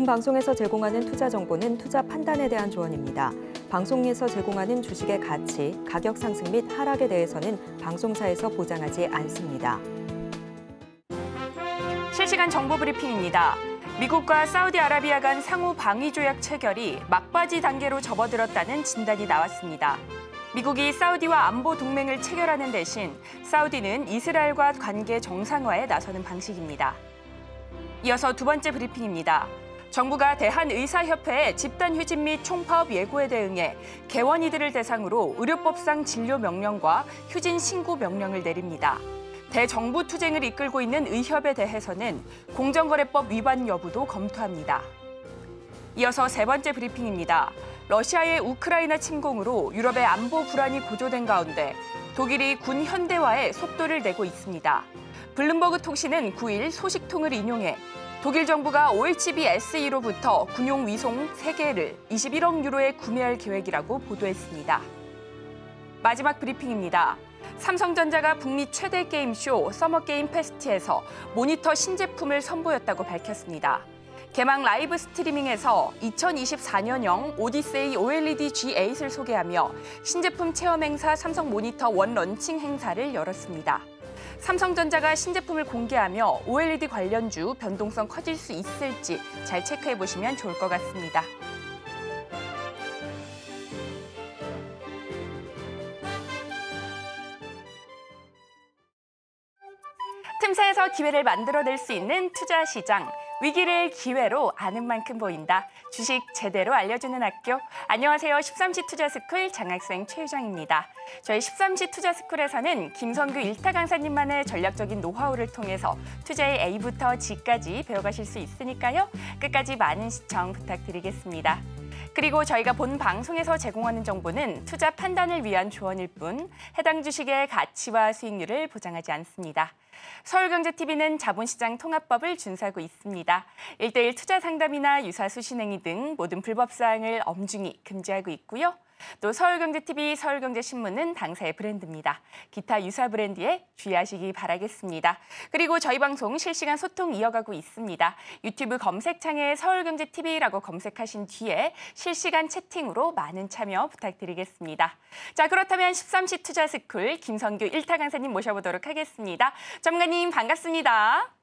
본 방송에서 제공하는 투자 정보는 투자 판단에 대한 조언입니다. 방송에서 제공하는 주식의 가치, 가격 상승 및 하락에 대해서는 방송사에서 보장하지 않습니다. 실시간 정보 브리핑입니다. 미국과 사우디아라비아 간 상호 방위 조약 체결이 막바지 단계로 접어들었다는 진단이 나왔습니다. 미국이 사우디와 안보 동맹을 체결하는 대신 사우디는 이스라엘과 관계 정상화에 나서는 방식입니다. 이어서 두 번째 브리핑입니다. 정부가 대한의사협회의 집단 휴진및 총파업 예고에 대응해 개원이들을 대상으로 의료법상 진료 명령과 휴진 신고 명령을 내립니다. 대정부 투쟁을 이끌고 있는 의협에 대해서는 공정거래법 위반 여부도 검토합니다. 이어서 세 번째 브리핑입니다. 러시아의 우크라이나 침공으로 유럽의 안보 불안이 고조된 가운데 독일이 군 현대화에 속도를 내고 있습니다. 블룸버그 통신은 9일 소식통을 인용해 독일 정부가 OHB SE로부터 군용 위송 3개를 21억 유로에 구매할 계획이라고 보도했습니다. 마지막 브리핑입니다. 삼성전자가 북미 최대 게임쇼 서머게임 페스트에서 모니터 신제품을 선보였다고 밝혔습니다. 개막 라이브 스트리밍에서 2024년형 오디세이 OLED G8을 소개하며 신제품 체험 행사 삼성 모니터 원 런칭 행사를 열었습니다. 삼성전자가 신제품을 공개하며 OLED 관련주 변동성 커질 수 있을지 잘 체크해 보시면 좋을 것 같습니다. 틈새에서 기회를 만들어낼 수 있는 투자 시장. 위기를 기회로 아는 만큼 보인다. 주식 제대로 알려주는 학교. 안녕하세요. 13시 투자스쿨 장학생 최유정입니다. 저희 13시 투자스쿨에서는 김성규 일타 강사님만의 전략적인 노하우를 통해서 투자의 A부터 G까지 배워가실 수 있으니까요. 끝까지 많은 시청 부탁드리겠습니다. 그리고 저희가 본 방송에서 제공하는 정보는 투자 판단을 위한 조언일 뿐 해당 주식의 가치와 수익률을 보장하지 않습니다. 서울경제TV는 자본시장 통합법을 준수하고 있습니다. 일대일 투자 상담이나 유사 수신행위 등 모든 불법 사항을 엄중히 금지하고 있고요. 또 서울경제TV, 서울경제신문은 당사의 브랜드입니다. 기타 유사 브랜드에 주의하시기 바라겠습니다. 그리고 저희 방송 실시간 소통 이어가고 있습니다. 유튜브 검색창에 서울경제TV라고 검색하신 뒤에 실시간 채팅으로 많은 참여 부탁드리겠습니다. 자, 그렇다면 13시 투자스쿨 김성규 1타 강사님 모셔보도록 하겠습니다. 전문가님 반갑습니다.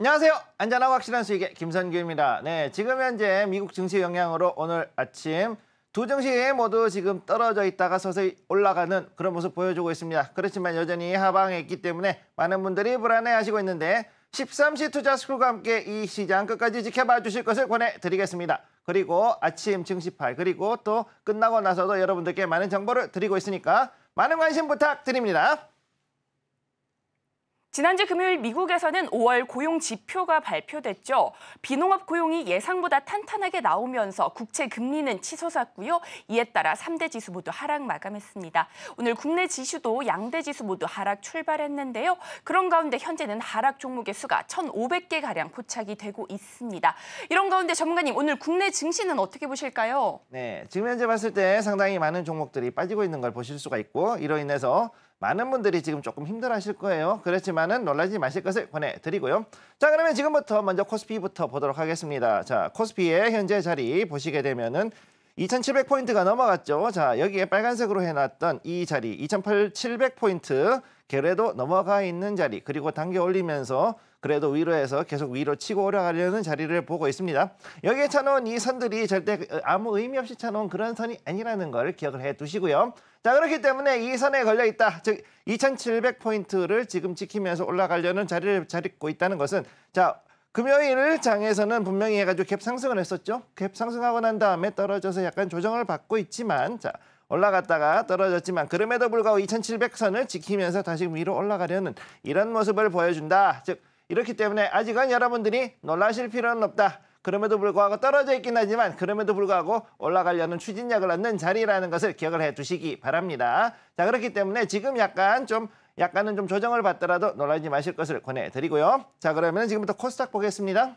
안녕하세요. 안전하고 확실한 수익의 김선규입니다. 네, 지금 현재 미국 증시 영향으로 오늘 아침 두 정시 모두 지금 떨어져 있다가 서서히 올라가는 그런 모습 보여주고 있습니다. 그렇지만 여전히 하방에 있기 때문에 많은 분들이 불안해하시고 있는데 13시 투자스쿨과 함께 이 시장 끝까지 지켜봐 주실 것을 권해드리겠습니다. 그리고 아침 증시팔 그리고 또 끝나고 나서도 여러분들께 많은 정보를 드리고 있으니까 많은 관심 부탁드립니다. 지난주 금요일 미국에서는 5월 고용 지표가 발표됐죠. 비농업 고용이 예상보다 탄탄하게 나오면서 국채 금리는 치솟았고요. 이에 따라 3대 지수 모두 하락 마감했습니다. 오늘 국내 지수도 양대 지수 모두 하락 출발했는데요. 그런 가운데 현재는 하락 종목의 수가 1,500개 가량 포착이 되고 있습니다. 이런 가운데 전문가님 오늘 국내 증시는 어떻게 보실까요? 네, 지금 현재 봤을 때 상당히 많은 종목들이 빠지고 있는 걸 보실 수가 있고 이로 인해서 많은 분들이 지금 조금 힘들어하실 거예요. 그렇지만은 놀라지 마실 것을 권해드리고요. 자 그러면 지금부터 먼저 코스피부터 보도록 하겠습니다. 자 코스피의 현재 자리 보시게 되면은 2,700포인트가 넘어갔죠. 자, 여기에 빨간색으로 해놨던 이 자리, 2,700포인트, 개래도 넘어가 있는 자리, 그리고 당겨 올리면서 그래도 위로해서 계속 위로 치고 올라가려는 자리를 보고 있습니다. 여기에 차놓은 이 선들이 절대 아무 의미 없이 차놓은 그런 선이 아니라는 걸 기억을 해두시고요. 자 그렇기 때문에 이 선에 걸려 있다. 즉 2,700포인트를 지금 지키면서 올라가려는 자리를 잡고 있다는 것은 자 금요일 장에서는 분명히 해가지고 갭 상승을 했었죠. 갭 상승하고 난 다음에 떨어져서 약간 조정을 받고 있지만 자 올라갔다가 떨어졌지만 그럼에도 불구하고 2,700선을 지키면서 다시 위로 올라가려는 이런 모습을 보여준다. 즉 이렇기 때문에 아직은 여러분들이 놀라실 필요는 없다. 그럼에도 불구하고 떨어져 있긴 하지만 그럼에도 불구하고 올라가려는 추진력을 얻는 자리라는 것을 기억을 해두시기 바랍니다. 자 그렇기 때문에 지금 약간 좀 약간은 좀 조정을 받더라도 놀라지 마실 것을 권해드리고요. 자 그러면 지금부터 코스닥 보겠습니다.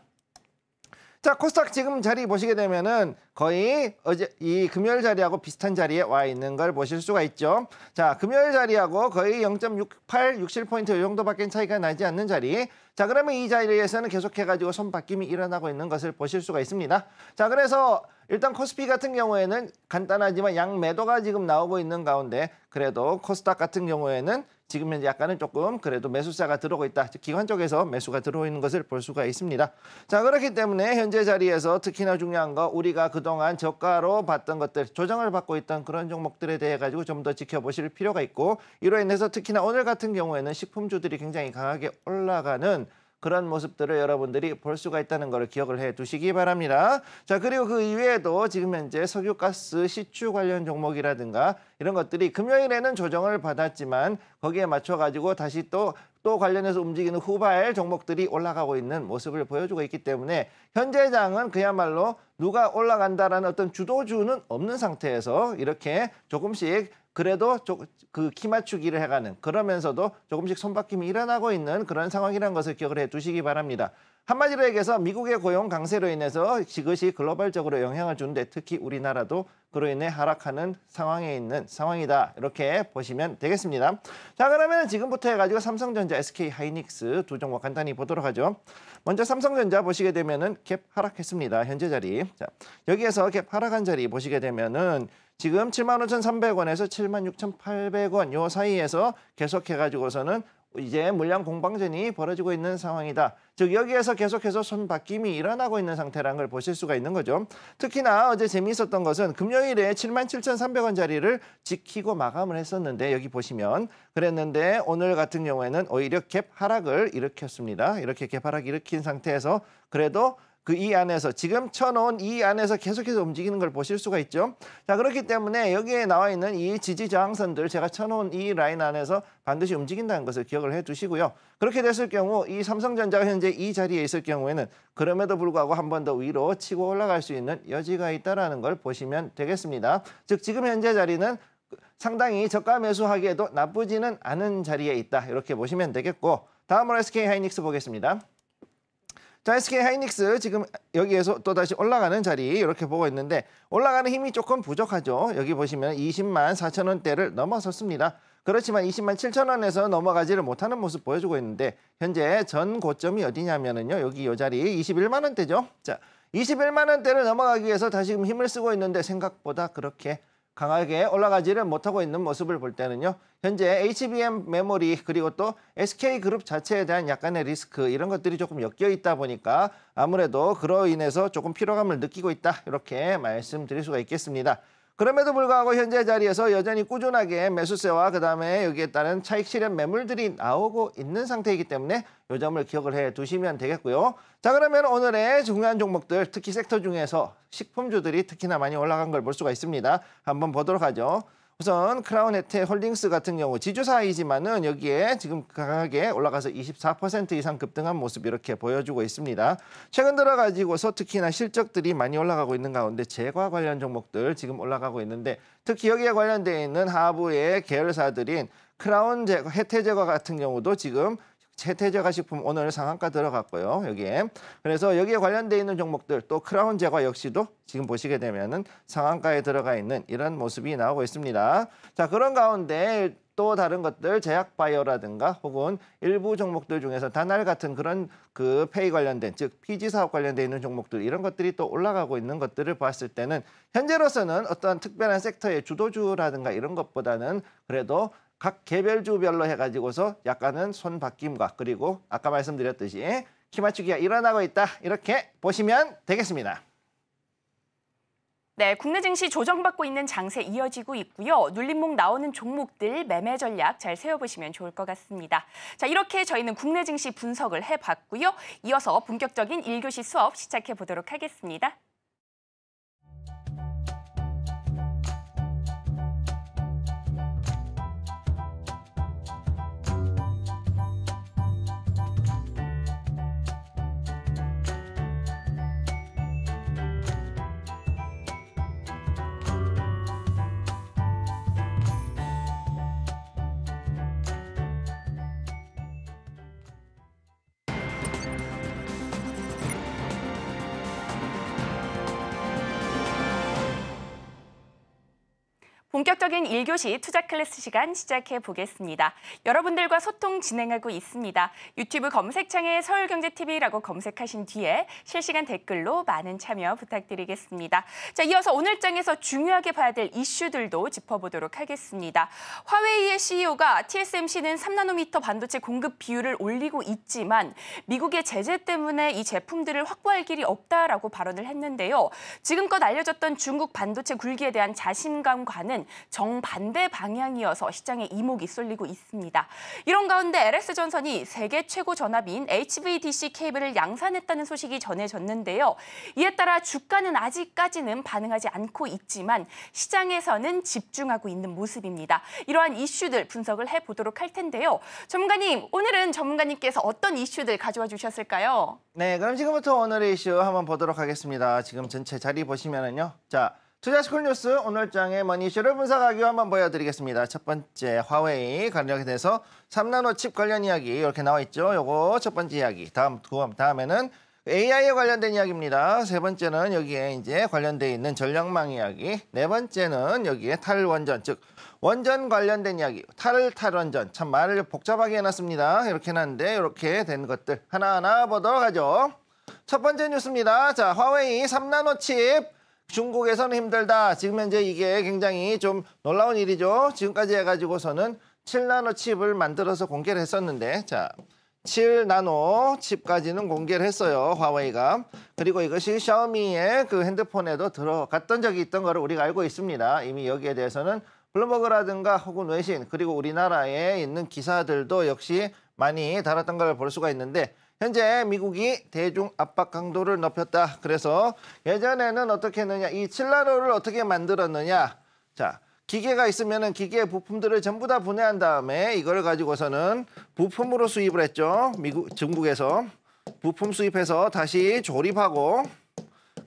자, 코스닥 지금 자리 보시게 되면은 거의 어제 이 금요일 자리하고 비슷한 자리에 와 있는 걸 보실 수가 있죠. 자, 금요일 자리하고 거의 0.68, 67포인트 정도밖에 차이가 나지 않는 자리. 자, 그러면 이 자리에서는 계속해가지고 손바뀜이 일어나고 있는 것을 보실 수가 있습니다. 자, 그래서 일단 코스피 같은 경우에는 간단하지만 양매도가 지금 나오고 있는 가운데 그래도 코스닥 같은 경우에는 지금 현재 약간은 조금 그래도 매수자가 들어오고 있다. 기관 쪽에서 매수가 들어오는 것을 볼 수가 있습니다. 자 그렇기 때문에 현재 자리에서 특히나 중요한 거 우리가 그동안 저가로 봤던 것들 조정을 받고 있던 그런 종목들에 대해 가지고 좀 더 지켜보실 필요가 있고 이로 인해서 특히나 오늘 같은 경우에는 식품주들이 굉장히 강하게 올라가는 그런 모습들을 여러분들이 볼 수가 있다는 걸 기억을 해두시기 바랍니다. 자 그리고 그 이외에도 지금 현재 석유가스 시추 관련 종목이라든가 이런 것들이 금요일에는 조정을 받았지만 거기에 맞춰가지고 다시 또 또 관련해서 움직이는 후발 종목들이 올라가고 있는 모습을 보여주고 있기 때문에 현재장은 그야말로 누가 올라간다라는 어떤 주도주는 없는 상태에서 이렇게 조금씩 그래도 그 키 맞추기를 해가는 그러면서도 조금씩 손바뀜이 일어나고 있는 그런 상황이라는 것을 기억을 해두시기 바랍니다. 한마디로 얘기해서 미국의 고용 강세로 인해서 지그시 글로벌적으로 영향을 주는데 특히 우리나라도 그로 인해 하락하는 상황에 있는 상황이다. 이렇게 보시면 되겠습니다. 자, 그러면 지금부터 해가지고 삼성전자, SK하이닉스 두 종목 간단히 보도록 하죠. 먼저 삼성전자 보시게 되면은 갭 하락했습니다. 현재 자리. 자, 여기에서 갭 하락한 자리 보시게 되면은 지금 75,300원에서 76,800원 요 사이에서 계속해가지고서는 이제 물량 공방전이 벌어지고 있는 상황이다. 즉 여기에서 계속해서 손바뀜이 일어나고 있는 상태라는 걸 보실 수가 있는 거죠. 특히나 어제 재미있었던 것은 금요일에 7 7 3 0 0원자리를 지키고 마감을 했었는데 여기 보시면 그랬는데 오늘 같은 경우에는 오히려 갭 하락을 일으켰습니다. 이렇게 갭 하락 일으킨 상태에서 그래도 그이 안에서 지금 쳐놓은 이 안에서 계속해서 움직이는 걸 보실 수가 있죠. 자 그렇기 때문에 여기에 나와 있는 이 지지 저항선들 제가 쳐놓은 이 라인 안에서 반드시 움직인다는 것을 기억을 해두시고요. 그렇게 됐을 경우 이 삼성전자가 현재 이 자리에 있을 경우에는 그럼에도 불구하고 한 번 더 위로 치고 올라갈 수 있는 여지가 있다는걸 보시면 되겠습니다. 즉 지금 현재 자리는 상당히 저가 매수하기에도 나쁘지는 않은 자리에 있다 이렇게 보시면 되겠고 다음으로 SK 하이닉스 보겠습니다. 자, SK 하이닉스 지금 여기에서 또다시 올라가는 자리 이렇게 보고 있는데 올라가는 힘이 조금 부족하죠. 여기 보시면 20만 4천 원대를 넘어섰습니다. 그렇지만 20만 7천 원에서 넘어가지를 못하는 모습 보여주고 있는데 현재 전 고점이 어디냐면은요. 여기 이 자리 21만 원대죠. 자, 21만 원대를 넘어가기 위해서 다시금 힘을 쓰고 있는데 생각보다 그렇게 강하게 올라가지를 못하고 있는 모습을 볼 때는요. 현재 HBM 메모리 그리고 또 SK 그룹 자체에 대한 약간의 리스크 이런 것들이 조금 엮여 있다 보니까 아무래도 그로 인해서 조금 피로감을 느끼고 있다 이렇게 말씀드릴 수가 있겠습니다. 그럼에도 불구하고 현재 자리에서 여전히 꾸준하게 매수세와 그다음에 여기에 따른 차익 실현 매물들이 나오고 있는 상태이기 때문에 요 점을 기억을 해 두시면 되겠고요. 자 그러면 오늘의 중요한 종목들 특히 섹터 중에서 식품주들이 특히나 많이 올라간 걸 볼 수가 있습니다. 한번 보도록 하죠. 우선 크라운 혜태 홀딩스 같은 경우 지주사이지만은 여기에 지금 강하게 올라가서 24% 이상 급등한 모습 이렇게 보여주고 있습니다. 최근 들어가지고서 특히나 실적들이 많이 올라가고 있는 가운데 재과 관련 종목들 지금 올라가고 있는데 특히 여기에 관련되어 있는 하부의 계열사들인 크라운 제 혜태 재과 같은 경우도 지금 최태저가 식품 오늘 상한가 들어갔고요. 여기에. 그래서 여기에 관련돼 있는 종목들 또 크라운 제과 역시도 지금 보시게 되면은 상한가에 들어가 있는 이런 모습이 나오고 있습니다. 자, 그런 가운데 또 다른 것들 제약 바이오라든가 혹은 일부 종목들 중에서 단알 같은 그런 그 페이 관련된 즉 피지 사업 관련돼 있는 종목들 이런 것들이 또 올라가고 있는 것들을 봤을 때는 현재로서는 어떠한 특별한 섹터의 주도주라든가 이런 것보다는 그래도 각 개별주별로 해가지고서 약간은 손바뀜과 그리고 아까 말씀드렸듯이 키맞추기가 일어나고 있다 이렇게 보시면 되겠습니다. 네, 국내 증시 조정받고 있는 장세 이어지고 있고요. 눌림목 나오는 종목들 매매 전략 잘 세워보시면 좋을 것 같습니다. 자, 이렇게 저희는 국내 증시 분석을 해봤고요. 이어서 본격적인 일교시 수업 시작해보도록 하겠습니다. 본격적인 1교시 투자 클래스 시간 시작해 보겠습니다. 여러분들과 소통 진행하고 있습니다. 유튜브 검색창에 서울경제TV라고 검색하신 뒤에 실시간 댓글로 많은 참여 부탁드리겠습니다. 자, 이어서 오늘 장에서 중요하게 봐야 될 이슈들도 짚어보도록 하겠습니다. 화웨이의 CEO가 TSMC는 3나노미터 반도체 공급 비율을 올리고 있지만 미국의 제재 때문에 이 제품들을 확보할 길이 없다라고 발언을 했는데요. 지금껏 알려졌던 중국 반도체 굴기에 대한 자신감과는 정반대 방향이어서 시장에 이목이 쏠리고 있습니다. 이런 가운데 LS전선이 세계 최고 전압인 HVDC 케이블을 양산했다는 소식이 전해졌는데요. 이에 따라 주가는 아직까지는 반응하지 않고 있지만 시장에서는 집중하고 있는 모습입니다. 이러한 이슈들 분석을 해보도록 할 텐데요. 전문가님, 오늘은 전문가님께서 어떤 이슈들 가져와 주셨을까요? 네, 그럼 지금부터 오늘의 이슈 한번 보도록 하겠습니다. 지금 전체 자리 보시면은요. 자, 투자스쿨 뉴스 오늘장의 머니쇼를 분석하기 한번 보여드리겠습니다. 첫 번째 화웨이 관련에 대해서 3나노 칩 관련 이야기 이렇게 나와 있죠. 요거 첫 번째 이야기. 다음 두음 다음에는 AI에 관련된 이야기입니다. 세 번째는 여기에 이제 관련돼 있는 전략망 이야기. 네 번째는 여기에 탈원전 즉 원전 관련된 이야기. 탈 탈원전 참 말을 복잡하게 해놨습니다. 이렇게 해놨는데 이렇게 된 것들 하나하나 보도록 하죠. 첫 번째 뉴스입니다. 자 화웨이 3나노 칩 중국에서는 힘들다. 지금 현재 이게 굉장히 좀 놀라운 일이죠. 지금까지 해가지고서는 7나노 칩을 만들어서 공개를 했었는데 자 7나노 칩까지는 공개를 했어요. 화웨이가. 그리고 이것이 샤오미의 그 핸드폰에도 들어갔던 적이 있던 거를 우리가 알고 있습니다. 이미 여기에 대해서는 블룸버그라든가 혹은 외신 그리고 우리나라에 있는 기사들도 역시 많이 달았던 걸 볼 수가 있는데 현재 미국이 대중 압박 강도를 높였다. 그래서 예전에는 어떻게 했느냐, 이 칠라로를 어떻게 만들었느냐. 자, 기계가 있으면 기계 부품들을 전부 다 분해한 다음에 이걸 가지고서는 부품으로 수입을 했죠. 미국, 중국에서. 부품 수입해서 다시 조립하고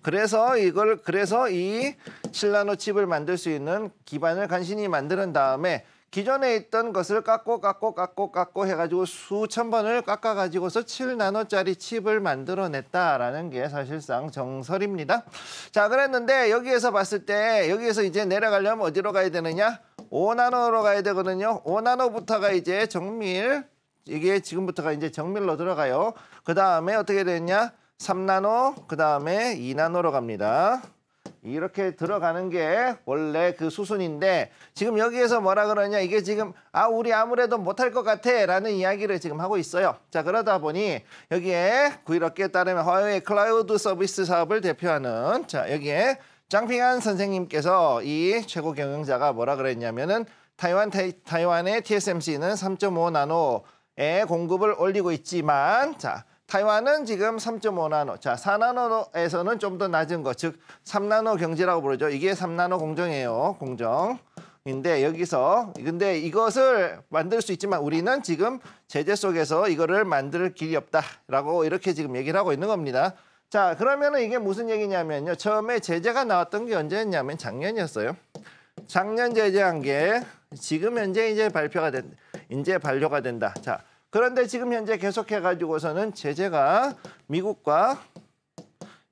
그래서 이걸 그래서 이 칠라노 칩을 만들 수 있는 기반을 간신히 만드는 다음에 기존에 있던 것을 깎고 깎고 깎고 깎고 해가지고 수천 번을 깎아가지고서 7나노짜리 칩을 만들어냈다라는 게 사실상 정설입니다. 자 그랬는데 여기에서 봤을 때 여기에서 이제 내려가려면 어디로 가야 되느냐? 5나노로 가야 되거든요. 5나노부터가 이제 정밀 이게 지금부터가 이제 정밀로 들어가요. 그 다음에 어떻게 되냐 3나노 그 다음에 2나노로 갑니다. 이렇게 들어가는 게 원래 그 수순인데 지금 여기에서 뭐라 그러냐 이게 지금 아 우리 아무래도 못할 것 같아 라는 이야기를 지금 하고 있어요 자 그러다 보니 여기에 이렇게 따르면 화웨이 클라우드 서비스 사업을 대표하는 자 여기에 장핑한 선생님께서 이 최고 경영자가 뭐라 그랬냐면은 타이완 타이완의 TSMC는 3.5 나노의 공급을 올리고 있지만 자 타이완은 지금 3.5나노, 자 4나노에서는 좀 더 낮은 것, 즉 3나노 경제라고 부르죠. 이게 3나노 공정이에요, 공정. 인데 여기서 근데 이것을 만들 수 있지만 우리는 지금 제재 속에서 이거를 만들 길이 없다라고 이렇게 지금 얘기를 하고 있는 겁니다. 자 그러면은 이게 무슨 얘기냐면요. 처음에 제재가 나왔던 게 언제였냐면 작년이었어요. 작년 제재한 게 지금 현재 이제 발표가 된 이제 발려가 된다. 자 그런데 지금 현재 계속해가지고서는 제재가 미국과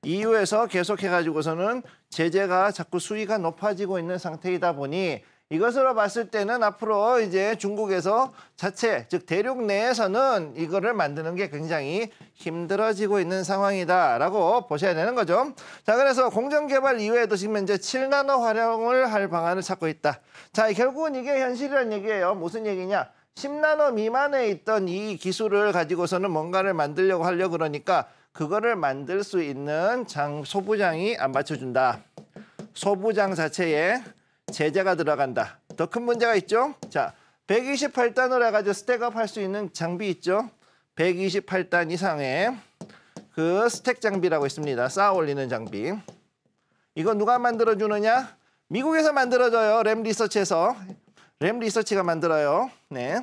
EU에서 계속해가지고서는 제재가 자꾸 수위가 높아지고 있는 상태이다 보니 이것으로 봤을 때는 앞으로 이제 중국에서 자체 즉 대륙 내에서는 이거를 만드는 게 굉장히 힘들어지고 있는 상황이다라고 보셔야 되는 거죠. 자 그래서 공정 개발 이외에도 지금 현재 7나노 활용을 할 방안을 찾고 있다. 자 결국은 이게 현실이라는 얘기예요. 무슨 얘기냐? 10나노 미만에 있던 이 기술을 가지고서는 뭔가를 만들려고 하려 고 그러니까 그거를 만들 수 있는 장 소부장이 안 받쳐준다. 소부장 자체에 제재가 들어간다. 더 큰 문제가 있죠? 자, 128단으로 해가지고 스택업 할 수 있는 장비 있죠? 128단 이상의 그 스택 장비라고 있습니다. 쌓아 올리는 장비. 이거 누가 만들어주느냐? 미국에서 만들어져요. 램 리서치에서. 램 리서치가 만들어요. 네.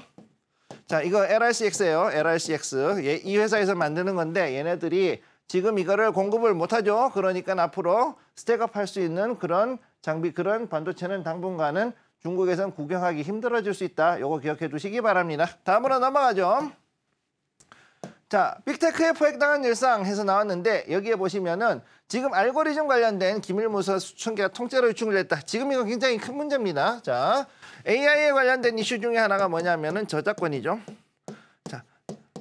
자, 이거 LRCX예요. LRCX. 예, 이 회사에서 만드는 건데 얘네들이 지금 이거를 공급을 못하죠. 그러니까 앞으로 스택업할 수 있는 그런 장비, 그런 반도체는 당분간은 중국에선 구경하기 힘들어질 수 있다. 요거 기억해 두시기 바랍니다. 다음으로 넘어가죠. 자, 빅테크의 포획당한 일상해서 나왔는데 여기에 보시면은 지금 알고리즘 관련된 기밀문서 수천 개가 통째로 유출을 했다. 지금 이건 굉장히 큰 문제입니다. 자, AI에 관련된 이슈 중에 하나가 뭐냐면은 저작권이죠. 자,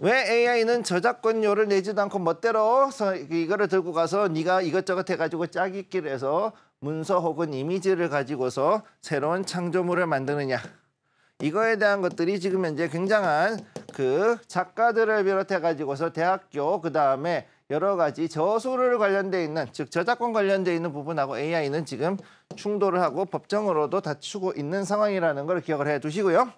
왜 AI는 저작권료를 내지도 않고 멋대로 이거를 들고 가서 네가 이것저것 해가지고 짜깁기를 해서 문서 혹은 이미지를 가지고서 새로운 창조물을 만드느냐. 이거에 대한 것들이 지금 현재 굉장한 그 작가들을 비롯해 가지고서 대학교 그 다음에 여러 가지 저소를 관련돼 있는 즉 저작권 관련돼 있는 부분하고 AI는 지금 충돌을 하고 법정으로도 다투고 있는 상황이라는 걸 기억을 해 두시고요.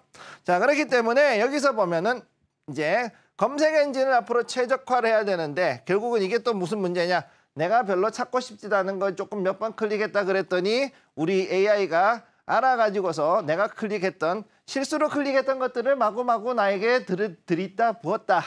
자 그렇기 때문에 여기서 보면은 이제 검색 엔진을 앞으로 최적화를 해야 되는데 결국은 이게 또 무슨 문제냐 내가 별로 찾고 싶지도 않은 걸 조금 몇 번 클릭했다 그랬더니 우리 AI가 알아가지고서 내가 클릭했던 실수로 클릭했던 것들을 마구마구 나에게 들이, 들이다 부었다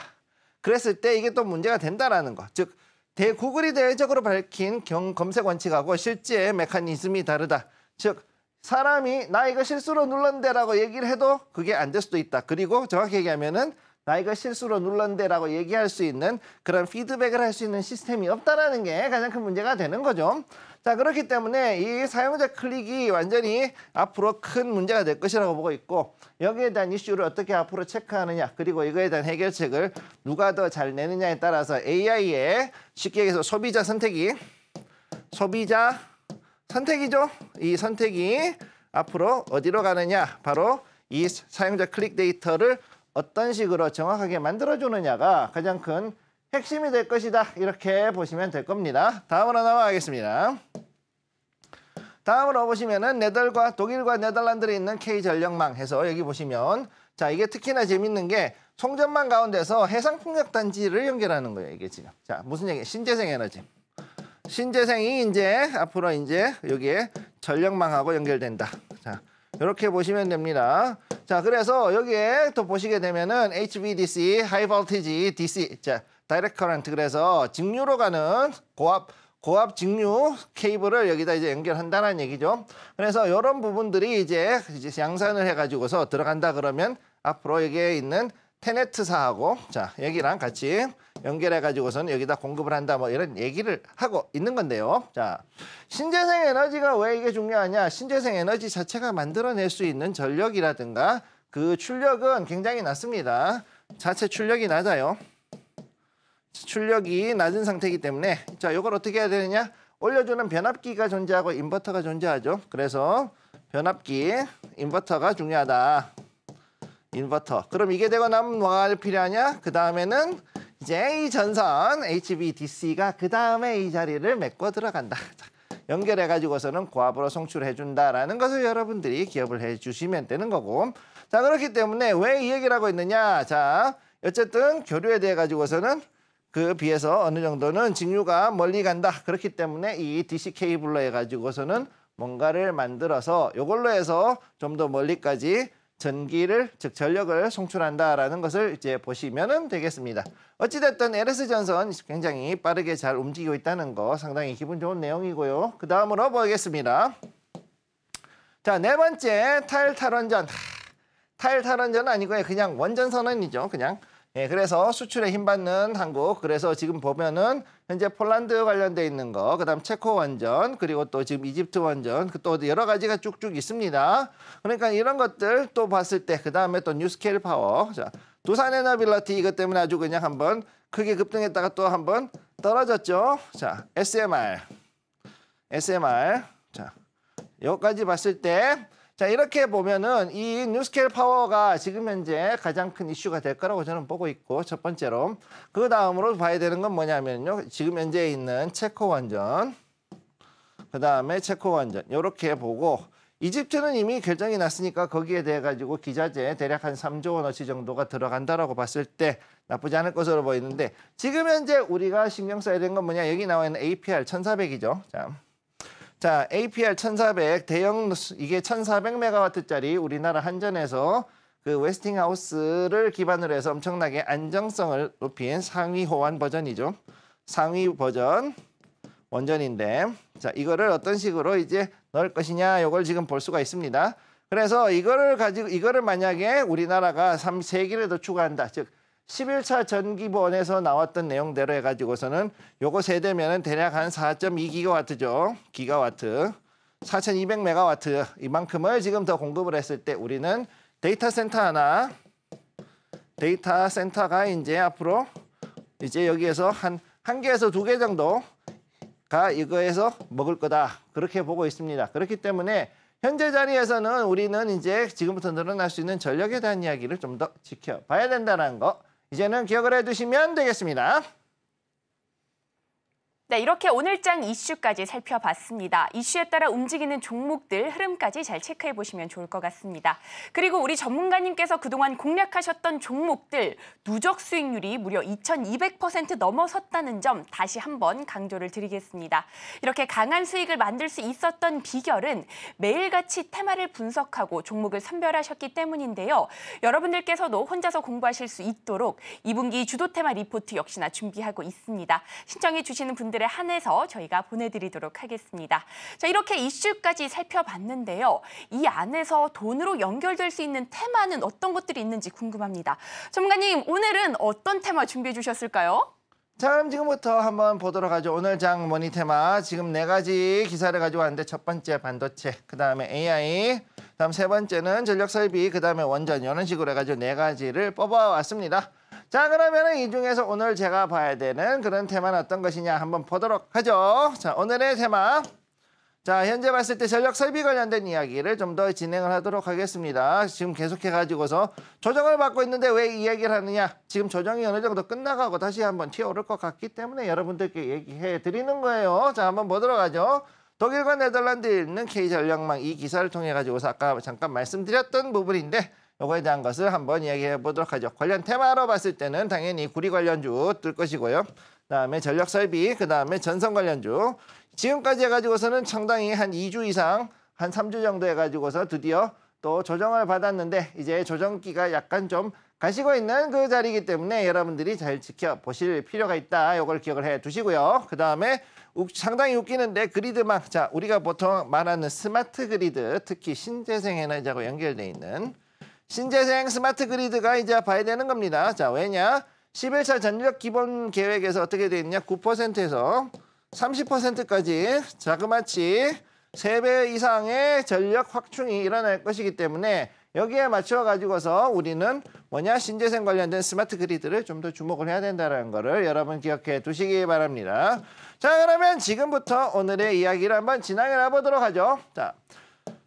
그랬을 때 이게 또 문제가 된다라는 거. 즉 대구글이 대외적으로 밝힌 경, 검색 원칙하고 실제 메커니즘이 다르다. 즉 사람이 나 이거 실수로 눌렀는데라고 얘기를 해도 그게 안 될 수도 있다. 그리고 정확히 얘기하면은 나이가 실수로 눌렀는데라고 얘기할 수 있는 그런 피드백을 할 수 있는 시스템이 없다라는 게 가장 큰 문제가 되는 거죠. 자 그렇기 때문에 이 사용자 클릭이 완전히 앞으로 큰 문제가 될 것이라고 보고 있고 여기에 대한 이슈를 어떻게 앞으로 체크하느냐 그리고 이거에 대한 해결책을 누가 더 잘 내느냐에 따라서 AI의 쉽게 얘기해서 소비자 선택이 소비자 선택이죠. 이 선택이 앞으로 어디로 가느냐 바로 이 사용자 클릭 데이터를 어떤 식으로 정확하게 만들어주느냐가 가장 큰 핵심이 될 것이다. 이렇게 보시면 될 겁니다. 다음으로 넘어가겠습니다. 다음으로 보시면은 네덜과 독일과 네덜란드에 있는 K 전력망 해서 여기 보시면 자 이게 특히나 재밌는 게 송전망 가운데서 해상 풍력 단지를 연결하는 거예요 이게 지금 자 무슨 얘기 신재생 에너지 신재생이 이제 앞으로 이제 여기에 전력망하고 연결된다 이렇게 보시면 됩니다. 자, 그래서 여기에 또 보시게 되면은 HVDC, High Voltage DC, 자, Direct Current 그래서 직류로 가는 고압 고압 직류 케이블을 여기다 이제 연결한다는 얘기죠. 그래서 이런 부분들이 이제, 이제 양산을 해가지고서 들어간다 그러면 앞으로 여기에 있는 테네트사하고 자 여기랑 같이 연결해 가지고서는 여기다 공급을 한다 뭐 이런 얘기를 하고 있는 건데요 자 신재생 에너지가 왜 이게 중요하냐 신재생 에너지 자체가 만들어낼 수 있는 전력이라든가 그 출력은 굉장히 낮습니다 자체 출력이 낮아요 출력이 낮은 상태이기 때문에 자 이걸 어떻게 해야 되느냐 올려주는 변압기가 존재하고 인버터가 존재하죠 그래서 변압기 인버터가 중요하다 인버터. 그럼 이게 되고 나면 뭐가 필요하냐? 그 다음에는 이제 이 전선 HVDC가 그 다음에 이 자리를 메꿔 들어간다. 연결해가지고서는 고압으로 송출해준다라는 것을 여러분들이 기억을 해주시면 되는 거고 자 그렇기 때문에 왜 이 얘기를 하고 있느냐 자 어쨌든 교류에 대해 가지고서는 그 비해서 어느 정도는 직류가 멀리 간다 그렇기 때문에 이 DC 케이블로 해가지고서는 뭔가를 만들어서 이걸로 해서 좀 더 멀리까지 전기를 즉 전력을 송출한다라는 것을 이제 보시면은 되겠습니다. 어찌됐든 LS 전선 굉장히 빠르게 잘 움직이고 있다는 거 상당히 기분 좋은 내용이고요. 그 다음으로 보겠습니다. 자 네 번째 탈 탈원전 탈 탈원전 아니고요 그냥 원전 선언이죠 그냥 예, 그래서 수출에 힘받는 한국. 그래서 지금 보면은 현재 폴란드 관련돼 있는 거, 그다음 체코 원전, 그리고 또 지금 이집트 원전, 그 또 여러 가지가 쭉쭉 있습니다. 그러니까 이런 것들 또 봤을 때 그다음에 또 뉴스케일 파워. 자, 두산 에너빌라티 이것 때문에 아주 그냥 한번 크게 급등했다가 또 한번 떨어졌죠. 자, SMR. SMR. 자, 여기까지 봤을 때 자, 이렇게 보면은 이 뉴스케일 파워가 지금 현재 가장 큰 이슈가 될 거라고 저는 보고 있고 첫 번째로 그 다음으로 봐야 되는 건 뭐냐면요. 지금 현재 있는 체코 원전 그다음에 체코 원전 이렇게 보고 이집트는 이미 결정이 났으니까 거기에 대해 가지고 기자재 대략 한 3조 원어치 정도가 들어간다라고 봤을 때 나쁘지 않을 것으로 보이는데 지금 현재 우리가 신경 써야 되는 건 뭐냐 여기 나와 있는 APR 1400이죠. 자. 자, APR 1400 대형 이게 1400메가와트짜리 우리나라 한전에서 그 웨스팅하우스를 기반으로 해서 엄청나게 안정성을 높인 상위 호환 버전이죠. 상위 버전 원전인데 자, 이거를 어떤 식으로 이제 넣을 것이냐 이걸 지금 볼 수가 있습니다. 그래서 이거를 가지고 이거를 만약에 우리나라가 3, 세개를더 추가한다. 즉 11차 전기본에서 나왔던 내용대로 해가지고서는 요거 세대면은 대략 한 4.2기가와트죠. 기가와트. 4,200메가와트 이만큼을 지금 더 공급을 했을 때 우리는 데이터 센터 하나 데이터 센터가 이제 앞으로 이제 여기에서 한 한 개에서 두 개 정도가 이거에서 먹을 거다 그렇게 보고 있습니다. 그렇기 때문에 현재 자리에서는 우리는 이제 지금부터 늘어날 수 있는 전력에 대한 이야기를 좀 더 지켜봐야 된다는 거 이제는 기억을 해두시면 되겠습니다. 네, 이렇게 오늘장 이슈까지 살펴봤습니다. 이슈에 따라 움직이는 종목들 흐름까지 잘 체크해 보시면 좋을 것 같습니다. 그리고 우리 전문가님께서 그동안 공략하셨던 종목들 누적 수익률이 무려 2,200% 넘어섰다는 점 다시 한번 강조를 드리겠습니다. 이렇게 강한 수익을 만들 수 있었던 비결은 매일같이 테마를 분석하고 종목을 선별하셨기 때문인데요. 여러분들께서도 혼자서 공부하실 수 있도록 2분기 주도 테마 리포트 역시나 준비하고 있습니다. 신청해 주시는 분들 내들에 한해서 저희가 보내드리도록 하겠습니다. 자, 이렇게 이슈까지 살펴봤는데요. 이 안에서 돈으로 연결될 수 있는 테마는 어떤 것들이 있는지 궁금합니다. 전문가님, 오늘은 어떤 테마 준비해 주셨을까요? 자 그럼 지금부터 한번 보도록 하죠. 오늘 장 머니 테마 지금 네 가지 기사를 가져왔는데 첫 번째 반도체, 그 다음에 AI, 다음 세 번째는 전력 설비, 그 다음에 원전 이런 식으로 해가지고 네 가지를 뽑아왔습니다. 자 그러면 은이 중에서 오늘 제가 봐야 되는 그런 테마는 어떤 것이냐 한번 보도록 하죠. 자 오늘의 테마 자 현재 봤을 때 전력 설비 관련된 이야기를 좀 더 진행을 하도록 하겠습니다. 지금 계속해 가지고서 조정을 받고 있는데 왜 이얘기를 하느냐 지금 조정이 어느 정도 끝나가고 다시 한번 튀어오를 것 같기 때문에 여러분들께 얘기해 드리는 거예요. 자 한번 보도록 하죠. 독일과 네덜란드에 있는 K전력망 이 기사를 통해 가지고서 아까 잠깐 말씀드렸던 부분인데 요거에 대한 것을 한번 이야기해 보도록 하죠. 관련 테마로 봤을 때는 당연히 구리 관련주 뜰 것이고요. 그다음에 전력 설비, 그다음에 전선 관련주. 지금까지 해가지고서는 상당히 한 2주 이상, 한 3주 정도 해가지고서 드디어 또 조정을 받았는데 이제 조정기가 약간 좀 가시고 있는 그 자리이기 때문에 여러분들이 잘 지켜보실 필요가 있다. 요걸 기억을 해 두시고요. 그다음에 상당히 웃기는데 그리드망. 자, 우리가 보통 말하는 스마트 그리드, 특히 신재생에너지하고 연결돼 있는 신재생 스마트 그리드가 이제 봐야 되는 겁니다. 자, 왜냐? 11차 전력 기본 계획에서 어떻게 되어 있냐? 9%에서 30%까지 자그마치 3배 이상의 전력 확충이 일어날 것이기 때문에 여기에 맞춰 가지고서 우리는 뭐냐 신재생 관련된 스마트 그리드를 좀 더 주목을 해야 된다는 거를 여러분 기억해 두시기 바랍니다. 자 그러면 지금부터 오늘의 이야기를 한번 진행을 해보도록 하죠. 자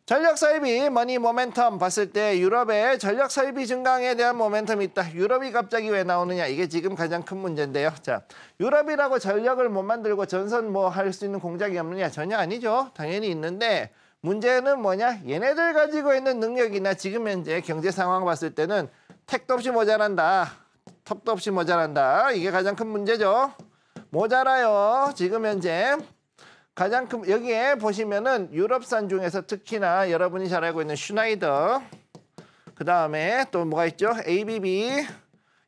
전력 설비 머니 모멘텀 봤을 때 유럽의 전력 설비 증강에 대한 모멘텀이 있다. 유럽이 갑자기 왜 나오느냐 이게 지금 가장 큰 문제인데요. 자, 유럽이라고 전력을 못 만들고 전선 뭐 할 수 있는 공작이 없느냐 전혀 아니죠. 당연히 있는데 문제는 뭐냐 얘네들 가지고 있는 능력이나 지금 현재 경제 상황 봤을 때는 택도 없이 모자란다. 턱도 없이 모자란다. 이게 가장 큰 문제죠. 모자라요. 지금 현재. 가장 큰 여기에 보시면은 유럽산 중에서 특히나 여러분이 잘 알고 있는 슈나이더 그다음에 또 뭐가 있죠? ABB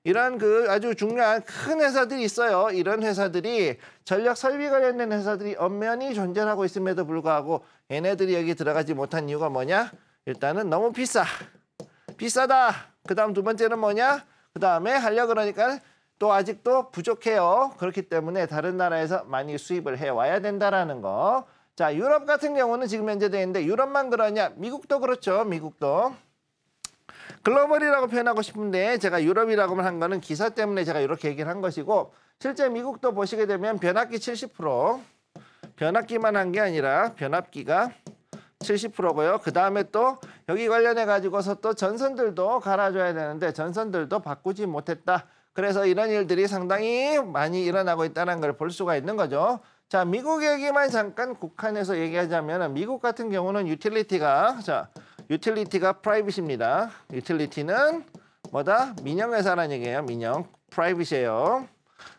이런 그 아주 중요한 큰 회사들이 있어요. 이런 회사들이 전력 설비 관련된 회사들이 엄연히 존재하고 있음에도 불구하고 얘네들이 여기 들어가지 못한 이유가 뭐냐? 일단은 너무 비싸. 비싸다. 그다음 두 번째는 뭐냐? 그다음에 하려 그러니까 또 아직도 부족해요. 그렇기 때문에 다른 나라에서 많이 수입을 해와야 된다라는 거. 자, 유럽 같은 경우는 지금 현재 돼 있는데 유럽만 그러냐? 미국도 그렇죠. 미국도. 글로벌이라고 표현하고 싶은데 제가 유럽이라고 한 거는 기사 때문에 제가 이렇게 얘기를 한 것이고 실제 미국도 보시게 되면 변압기 70% 변압기만 한 게 아니라 변압기가 70%고요. 그 다음에 또 여기 관련해 가지고서 또 전선들도 갈아줘야 되는데 전선들도 바꾸지 못했다. 그래서 이런 일들이 상당히 많이 일어나고 있다는 걸 볼 수가 있는 거죠. 자, 미국 얘기만 잠깐 국한해서 얘기하자면 미국 같은 경우는 유틸리티가 자, 유틸리티가 프라이빗입니다. 유틸리티는 뭐다? 민영회사란 얘기예요. 민영. 프라이빗이에요.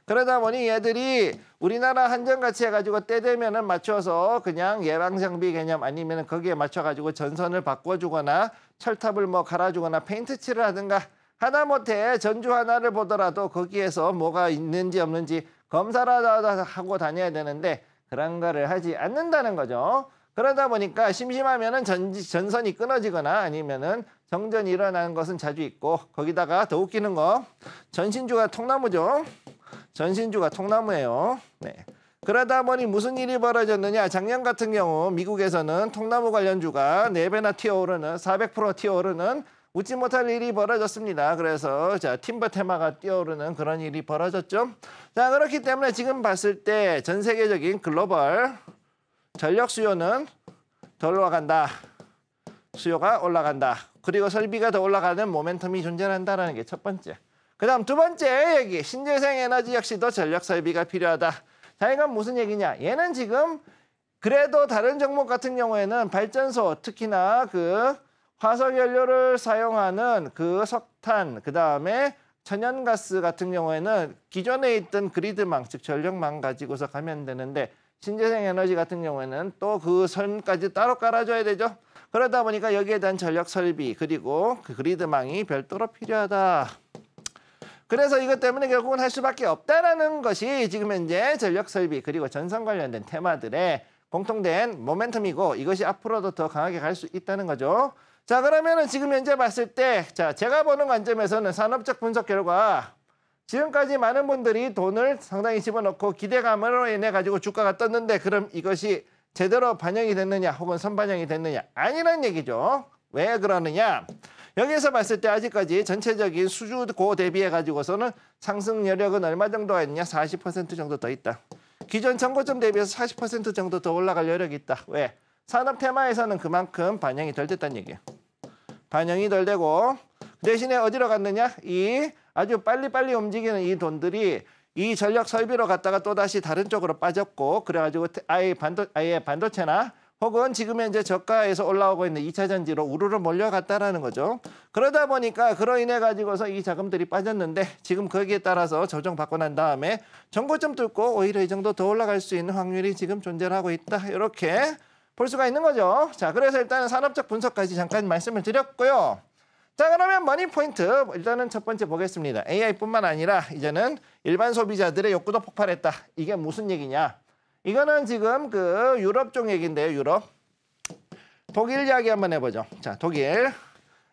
그러다 보니 얘들이 우리나라 한정같이 해가지고 때 되면은 맞춰서 그냥 예방장비 개념 아니면 거기에 맞춰가지고 전선을 바꿔주거나 철탑을 뭐 갈아주거나 페인트칠을 하든가 하나못해 전주 하나를 보더라도 거기에서 뭐가 있는지 없는지 검사라도 하고 다녀야 되는데 그런 거를 하지 않는다는 거죠. 그러다 보니까 심심하면은 전, 선이 끊어지거나 아니면은 정전이 일어나는 것은 자주 있고 거기다가 더 웃기는 거 전신주가 통나무죠. 전신주가 통나무예요. 네. 그러다 보니 무슨 일이 벌어졌느냐 작년 같은 경우 미국에서는 통나무 관련주가 네배나 튀어오르는 400% 튀어오르는 웃지 못할 일이 벌어졌습니다. 그래서 자 팀버 테마가 뛰어오르는 그런 일이 벌어졌죠. 자 그렇기 때문에 지금 봤을 때 전 세계적인 글로벌 전력 수요는 덜 올라간다. 수요가 올라간다. 그리고 설비가 더 올라가는 모멘텀이 존재한다는 게 첫 번째. 그다음 두 번째 얘기 신재생 에너지 역시도 전력 설비가 필요하다. 자 이건 무슨 얘기냐? 얘는 지금 그래도 다른 종목 같은 경우에는 발전소 특히나 그 화석 연료를 사용하는 그 석탄, 그 다음에 천연가스 같은 경우에는 기존에 있던 그리드망, 즉 전력망 가지고서 가면 되는데 신재생 에너지 같은 경우에는 또 그 선까지 따로 깔아줘야 되죠. 그러다 보니까 여기에 대한 전력 설비 그리고 그 그리드망이 별도로 필요하다. 그래서 이것 때문에 결국은 할 수밖에 없다라는 것이 지금 현재 전력 설비 그리고 전선 관련된 테마들의 공통된 모멘텀이고 이것이 앞으로도 더 강하게 갈 수 있다는 거죠. 자 그러면은 지금 현재 봤을 때자 제가 보는 관점에서는 산업적 분석 결과 지금까지 많은 분들이 돈을 상당히 집어넣고 기대감으로 인해 가지고 주가가 떴는데 그럼 이것이 제대로 반영이 됐느냐 혹은 선반영이 됐느냐 아니란 얘기죠. 왜 그러느냐 여기에서 봤을 때 아직까지 전체적인 수주고 대비해 가지고서는 상승 여력은 얼마 정도가 있냐 40% 정도 더 있다. 기존 정고점 대비해서 40% 정도 더 올라갈 여력이 있다. 왜? 산업 테마에서는 그만큼 반영이 덜 됐다는 얘기예요. 반영이 덜 되고 대신에 어디로 갔느냐? 이 아주 빨리빨리 움직이는 이 돈들이 이 전력 설비로 갔다가 또다시 다른 쪽으로 빠졌고 그래가지고 아예, 반도, 아예 반도체나 혹은 지금 현재 저가에서 올라오고 있는 2차 전지로 우르르 몰려갔다라는 거죠. 그러다 보니까 그로 인해 가지고서 이 자금들이 빠졌는데 지금 거기에 따라서 조정받고 난 다음에 정고점 뚫고 오히려 이 정도 더 올라갈 수 있는 확률이 지금 존재하고 있다. 이렇게 볼 수가 있는 거죠. 자, 그래서 일단은 산업적 분석까지 잠깐 말씀을 드렸고요. 자, 그러면 머니 포인트 일단은 첫 번째 보겠습니다. AI뿐만 아니라 이제는 일반 소비자들의 욕구도 폭발했다. 이게 무슨 얘기냐? 이거는 지금 그 유럽 쪽 얘기인데요, 유럽. 독일 이야기 한번 해보죠. 자, 독일.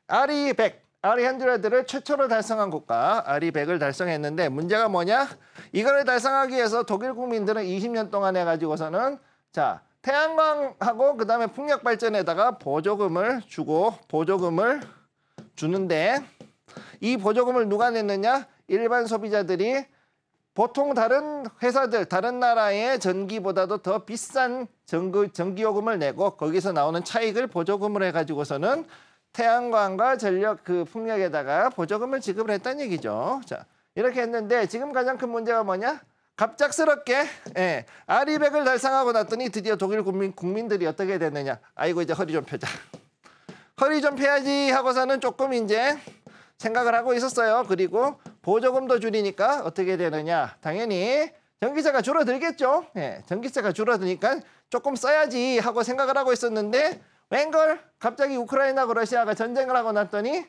아리 100, 아리 핸드레드를 최초로 달성한 국가, 아리 100을 달성했는데 문제가 뭐냐? 이거를 달성하기 위해서 독일 국민들은 20년 동안 해가지고서는 자, 태양광하고 그다음에 풍력 발전에다가 보조금을 주고 보조금을 주는데 이 보조금을 누가 냈느냐? 일반 소비자들이 보통 다른 회사들, 다른 나라의 전기보다도 더 비싼 전기, 전기요금을 내고 거기서 나오는 차익을 보조금으로 해가지고서는 태양광과 전력 그 풍력에다가 보조금을 지급을 했다는 얘기죠. 자, 이렇게 했는데 지금 가장 큰 문제가 뭐냐? 갑작스럽게 예, 아리백을 달성하고 났더니 드디어 독일 국민, 국민들이 어떻게 됐느냐. 아이고 이제 허리 좀 펴자. 허리 좀 펴야지 하고서는 조금 이제 생각을 하고 있었어요. 그리고 보조금도 줄이니까 어떻게 되느냐. 당연히 전기세가 줄어들겠죠. 예, 전기세가 줄어드니까 조금 써야지 하고 생각을 하고 있었는데 웬걸 갑자기 우크라이나 러시아가 전쟁을 하고 났더니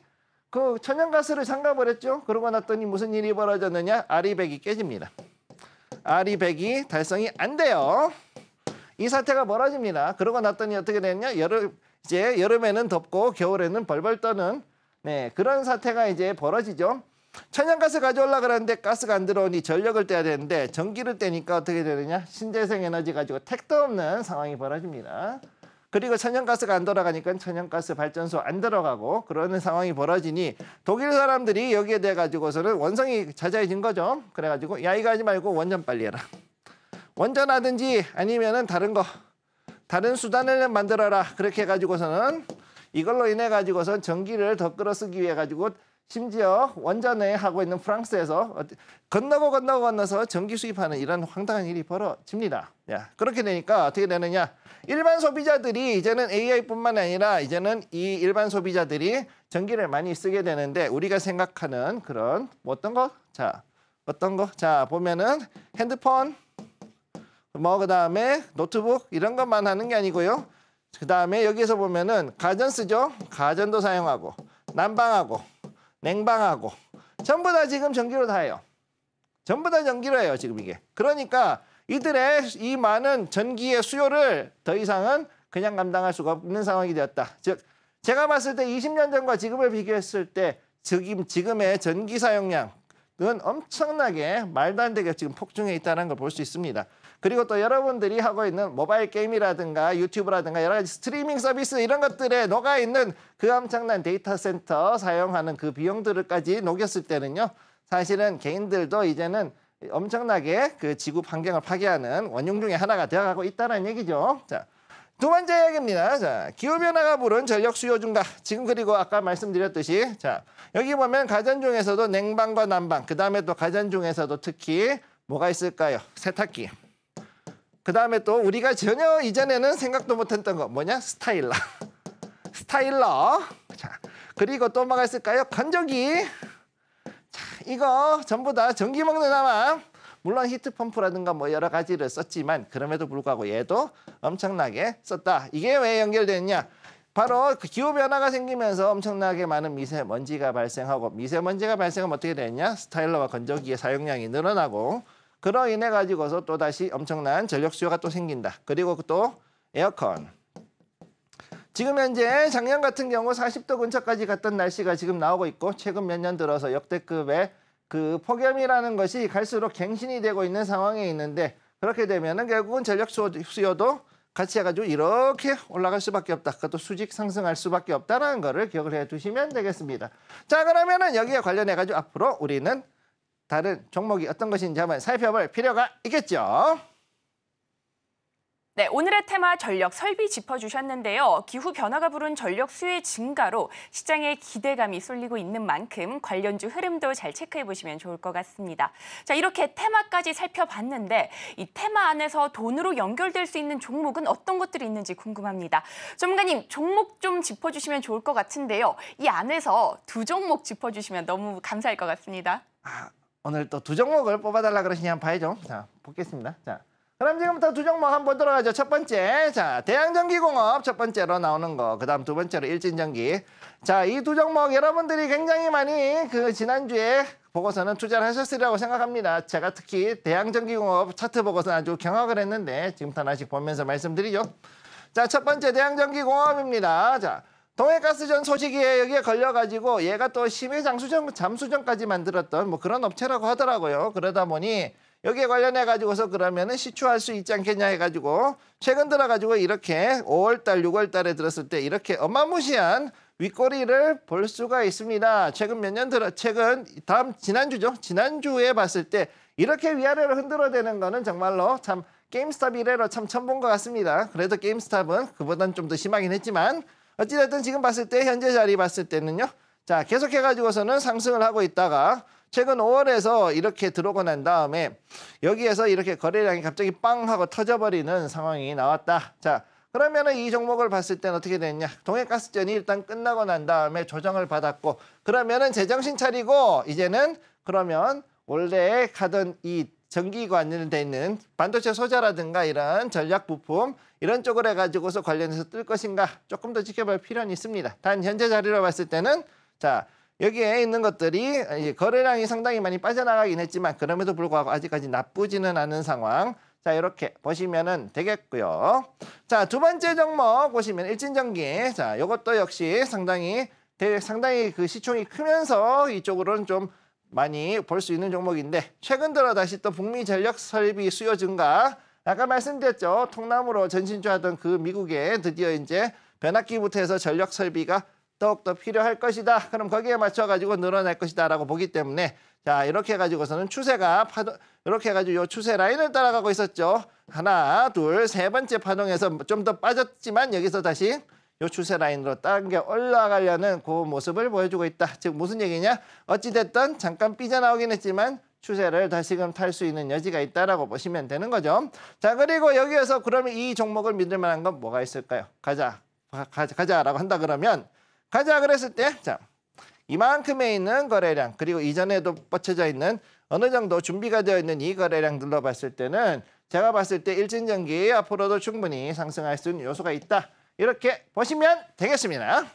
그 천연가스를 삼가버렸죠 그러고 났더니 무슨 일이 벌어졌느냐. 아리백이 깨집니다. R이 100이 달성이 안 돼요. 이 사태가 벌어집니다. 그러고 났더니 어떻게 됐냐? 여름 이제 여름에는 덥고 겨울에는 벌벌 떠는 네, 그런 사태가 이제 벌어지죠. 천연가스 가져올라 그러는데 가스가 안 들어오니 전력을 떼야 되는데 전기를 떼니까 어떻게 되느냐? 신재생 에너지 가지고 택도 없는 상황이 벌어집니다. 그리고 천연가스가 안 돌아가니까 천연가스 발전소 안 들어가고 그러는 상황이 벌어지니 독일 사람들이 여기에 대해 가지고서는 원성이 자자해진 거죠. 그래가지고 야 이거 하지 말고 원전 빨리 해라. 원전하든지 아니면은 다른 거 다른 수단을 만들어라 그렇게 해가지고서는 이걸로 인해 가지고서 전기를 더 끌어쓰기 위해 가지고 심지어 원전에 하고 있는 프랑스에서 어, 건너고 건너고 건너서 전기 수입하는 이런 황당한 일이 벌어집니다. 야, 그렇게 되니까 어떻게 되느냐. 일반 소비자들이 이제는 AI뿐만 아니라 이제는 이 일반 소비자들이 전기를 많이 쓰게 되는데 우리가 생각하는 그런 뭐 어떤 거? 자, 어떤 거? 자, 보면은 핸드폰, 뭐 그다음에 노트북 이런 것만 하는 게 아니고요. 그다음에 여기에서 보면은 가전 쓰죠. 가전도 사용하고 난방하고 냉방하고 전부 다 지금 전기로 다 해요. 전부 다 전기로 해요, 지금 이게. 그러니까 이들의 이 많은 전기의 수요를 더 이상은 그냥 감당할 수가 없는 상황이 되었다. 즉 제가 봤을 때 20년 전과 지금을 비교했을 때 지금, 지금의 전기 사용량은 엄청나게 말도 안 되게 지금 폭증해 있다는 걸 볼 수 있습니다. 그리고 또 여러분들이 하고 있는 모바일 게임이라든가 유튜브라든가 여러 가지 스트리밍 서비스 이런 것들에 녹아 있는 그 엄청난 데이터 센터 사용하는 그 비용들까지 녹였을 때는요. 사실은 개인들도 이제는 엄청나게 그 지구 환경을 파괴하는 원흉 중에 하나가 되어가고 있다는 얘기죠. 자, 두 번째 이야기입니다. 자, 기후변화가 부른 전력 수요 증가. 지금 그리고 아까 말씀드렸듯이 자 여기 보면 가전 중에서도 냉방과 난방, 그 다음에 또 가전 중에서도 특히 뭐가 있을까요? 세탁기. 그다음에 또 우리가 전혀 이전에는 생각도 못했던 거 뭐냐? 스타일러. 스타일러. 자, 그리고 또 뭐가 있을까요? 건조기. 자, 이거 전부 다 전기 먹는 나만 물론 히트펌프라든가 뭐 여러 가지를 썼지만 그럼에도 불구하고 얘도 엄청나게 썼다. 이게 왜 연결됐냐? 바로 그 기후변화가 생기면서 엄청나게 많은 미세먼지가 발생하고 미세먼지가 발생하면 어떻게 되냐? 스타일러와 건조기의 사용량이 늘어나고 그로 인해 가지고서 또다시 엄청난 전력 수요가 또 생긴다. 그리고 또 에어컨. 지금 현재 작년 같은 경우 40도 근처까지 갔던 날씨가 지금 나오고 있고 최근 몇 년 들어서 역대급의 그 폭염이라는 것이 갈수록 갱신이 되고 있는 상황에 있는데 그렇게 되면은 결국은 전력 수요도 같이 해가지고 이렇게 올라갈 수밖에 없다. 그것도 수직 상승할 수밖에 없다라는 거를 기억을 해두시면 되겠습니다. 자 그러면은 여기에 관련해가지고 앞으로 우리는 다른 종목이 어떤 것인지 한번 살펴볼 필요가 있겠죠. 네, 오늘의 테마 전력 설비 짚어주셨는데요. 기후 변화가 부른 전력 수요의 증가로 시장의 기대감이 쏠리고 있는 만큼 관련주 흐름도 잘 체크해 보시면 좋을 것 같습니다. 자, 이렇게 테마까지 살펴봤는데 이 테마 안에서 돈으로 연결될 수 있는 종목은 어떤 것들이 있는지 궁금합니다. 전문가님, 종목 좀 짚어주시면 좋을 것 같은데요. 이 안에서 두 종목 짚어주시면 너무 감사할 것 같습니다. 아... 오늘 또 두 종목을 뽑아달라 그러시냐 한번 봐야죠. 자, 뽑겠습니다. 자, 그럼 지금부터 두 종목 한번 들어가죠. 첫 번째, 자, 대양전기공업 첫 번째로 나오는 거. 그 다음 두 번째로 일진전기. 자, 이 두 종목 여러분들이 굉장히 많이 그 지난주에 보고서는 투자를 하셨으리라고 생각합니다. 제가 특히 대양전기공업 차트 보고서는 아주 경악을 했는데 지금부터 하나씩 보면서 말씀드리죠. 자, 첫 번째 대양전기공업입니다. 자, 동해가스전 소식이 여기에 걸려가지고 얘가 또 심해장수정 잠수정까지 만들었던 뭐 그런 업체라고 하더라고요. 그러다 보니 여기에 관련해가지고서 그러면은 시추할 수 있지 않겠냐 해가지고 최근 들어가지고 이렇게 5월달, 6월달에 들었을 때 이렇게 어마무시한 윗꼬리를 볼 수가 있습니다. 최근 몇 년 들어, 최근 다음 지난주죠. 지난주에 봤을 때 이렇게 위아래를 흔들어대는 거는 정말로 참 게임스탑 이래로 참 처음 본것 같습니다. 그래도 게임스탑은 그보단 좀 더 심하긴 했지만 어찌됐든 지금 봤을 때 현재 자리 봤을 때는요. 자 계속해 가지고서는 상승을 하고 있다가 최근 5월에서 이렇게 들어오고 난 다음에 여기에서 이렇게 거래량이 갑자기 빵 하고 터져버리는 상황이 나왔다. 자 그러면은 이 종목을 봤을 때는 어떻게 됐냐? 동해가스전이 일단 끝나고 난 다음에 조정을 받았고 그러면은 제정신 차리고 이제는 그러면 원래 가던 이 전기 관련돼 있는 반도체 소재라든가 이런 전략 부품 이런 쪽으로 해가지고서 관련해서 뜰 것인가 조금 더 지켜볼 필요는 있습니다. 단 현재 자리로 봤을 때는 자 여기에 있는 것들이 이제 거래량이 상당히 많이 빠져나가긴 했지만 그럼에도 불구하고 아직까지 나쁘지는 않은 상황. 자 이렇게 보시면은 되겠고요. 자 두 번째 종목 보시면 일진전기. 자 이것도 역시 상당히 대, 상당히 그 시총이 크면서 이쪽으로는 좀 많이 볼 수 있는 종목인데 최근 들어 다시 또 북미 전력 설비 수요 증가 아까 말씀드렸죠. 통나무로 전신주하던 그 미국에 드디어 이제 변압기부터 해서 전력 설비가 더욱더 필요할 것이다. 그럼 거기에 맞춰가지고 늘어날 것이다 라고 보기 때문에 자 이렇게 해가지고서는 추세가 파동 이렇게 해가지고 요 추세 라인을 따라가고 있었죠. 하나, 둘, 세 번째 파동에서 좀 더 빠졌지만 여기서 다시 요 추세 라인으로 당게 올라가려는 그 모습을 보여주고 있다. 즉 무슨 얘기냐? 어찌됐든 잠깐 삐져나오긴 했지만 추세를 다시금 탈 수 있는 여지가 있다라고 보시면 되는 거죠. 자 그리고 여기에서 그러면 이 종목을 믿을 만한 건 뭐가 있을까요? 가자, 가자, 가자라고 한다 그러면 가자 그랬을 때자 이만큼에 있는 거래량 그리고 이전에도 뻗쳐져 있는 어느 정도 준비가 되어 있는 이 거래량 눌러봤을 때는 제가 봤을 때 일진전기 앞으로도 충분히 상승할 수 있는 요소가 있다. 이렇게 보시면 되겠습니다.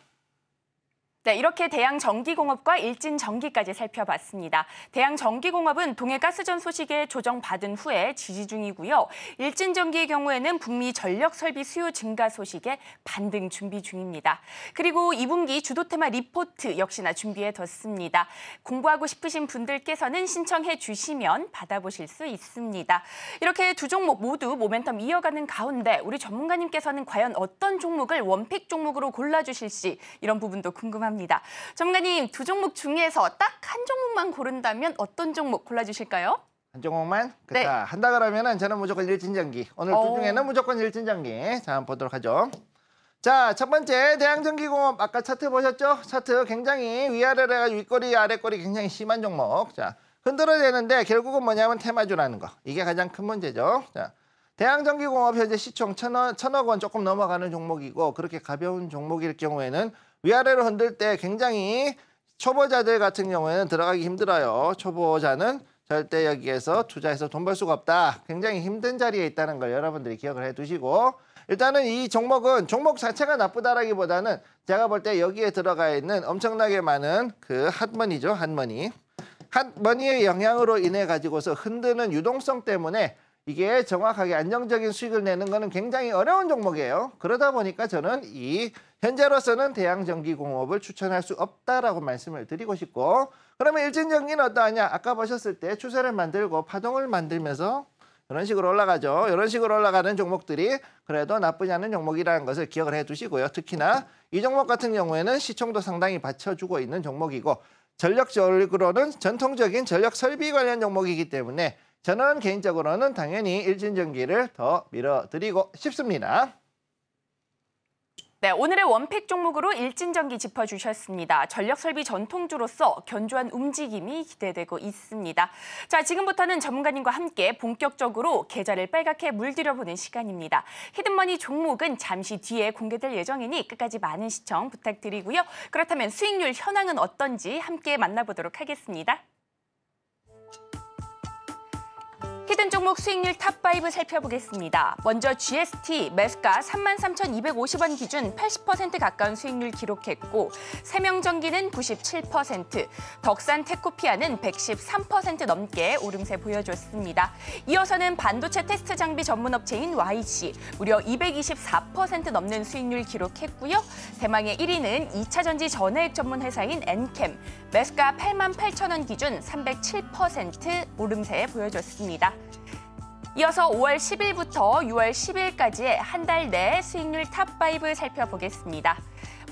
네, 이렇게 대양 전기공업과 일진 전기까지 살펴봤습니다. 대양 전기공업은 동해 가스전 소식에 조정받은 후에 지지 중이고요. 일진 전기의 경우에는 북미 전력 설비 수요 증가 소식에 반등 준비 중입니다. 그리고 2분기 주도 테마 리포트 역시나 준비해뒀습니다. 공부하고 싶으신 분들께서는 신청해 주시면 받아보실 수 있습니다. 이렇게 두 종목 모두 모멘텀 이어가는 가운데 우리 전문가님께서는 과연 어떤 종목을 원픽 종목으로 골라주실지 이런 부분도 궁금합니다. 바랍니다. 전문가님, 두 종목 중에서 딱 한 종목만 고른다면 어떤 종목 골라주실까요? 한 종목만? 그다 네. 한다 그러면은 저는 무조건 일진전기. 오늘 어... 중에는 무조건 일진전기. 자, 한번 보도록 하죠. 자, 첫 번째 대양전기공업 아까 차트 보셨죠? 차트 굉장히 위아래가 윗꼬리 아래꼬리 굉장히 심한 종목. 자, 흔들어내는데 결국은 뭐냐면 테마주라는 거. 이게 가장 큰 문제죠. 자, 대양전기공업 현재 시총 천억, 천억 원 조금 넘어가는 종목이고 그렇게 가벼운 종목일 경우에는 위아래로 흔들 때 굉장히 초보자들 같은 경우에는 들어가기 힘들어요. 초보자는 절대 여기에서 투자해서 돈 벌 수가 없다. 굉장히 힘든 자리에 있다는 걸 여러분들이 기억을 해두시고 일단은 이 종목은 종목 자체가 나쁘다라기보다는 제가 볼 때 여기에 들어가 있는 엄청나게 많은 그 핫머니죠. 핫머니. 핫머니의 영향으로 인해 가지고서 흔드는 유동성 때문에 이게 정확하게 안정적인 수익을 내는 거는 굉장히 어려운 종목이에요. 그러다 보니까 저는 이 현재로서는 대양전기공업을 추천할 수 없다라고 말씀을 드리고 싶고 그러면 일진전기는 어떠하냐? 아까 보셨을 때 추세를 만들고 파동을 만들면서 이런 식으로 올라가죠. 이런 식으로 올라가는 종목들이 그래도 나쁘지 않은 종목이라는 것을 기억을 해두시고요. 특히나 이 종목 같은 경우에는 시총도 상당히 받쳐주고 있는 종목이고 전력적으로는 전통적인 전력 설비 관련 종목이기 때문에 저는 개인적으로는 당연히 일진전기를 더 밀어드리고 싶습니다. 네, 오늘의 원팩 종목으로 일진전기 짚어주셨습니다. 전력설비 전통주로서 견조한 움직임이 기대되고 있습니다. 자, 지금부터는 전문가님과 함께 본격적으로 계좌를 빨갛게 물들여보는 시간입니다. 히든머니 종목은 잠시 뒤에 공개될 예정이니 끝까지 많은 시청 부탁드리고요. 그렇다면 수익률 현황은 어떤지 함께 만나보도록 하겠습니다. 뛰던 종목 수익률 탑5 살펴보겠습니다. 먼저 GST 매수가 33,250원 기준 80% 가까운 수익률 기록했고 세명전기는 97%, 덕산 테코피아는 113% 넘게 오름세 보여줬습니다. 이어서는 반도체 테스트 장비 전문 업체인 YC 무려 224% 넘는 수익률 기록했고요. 대망의 1위는 2차전지 전해액 전문 회사인 엔캠 매수가 88,000원 기준 307% 오름세 보여줬습니다. 이어서 5월 10일부터 6월 10일까지의 한 달 내 수익률 탑5 살펴보겠습니다.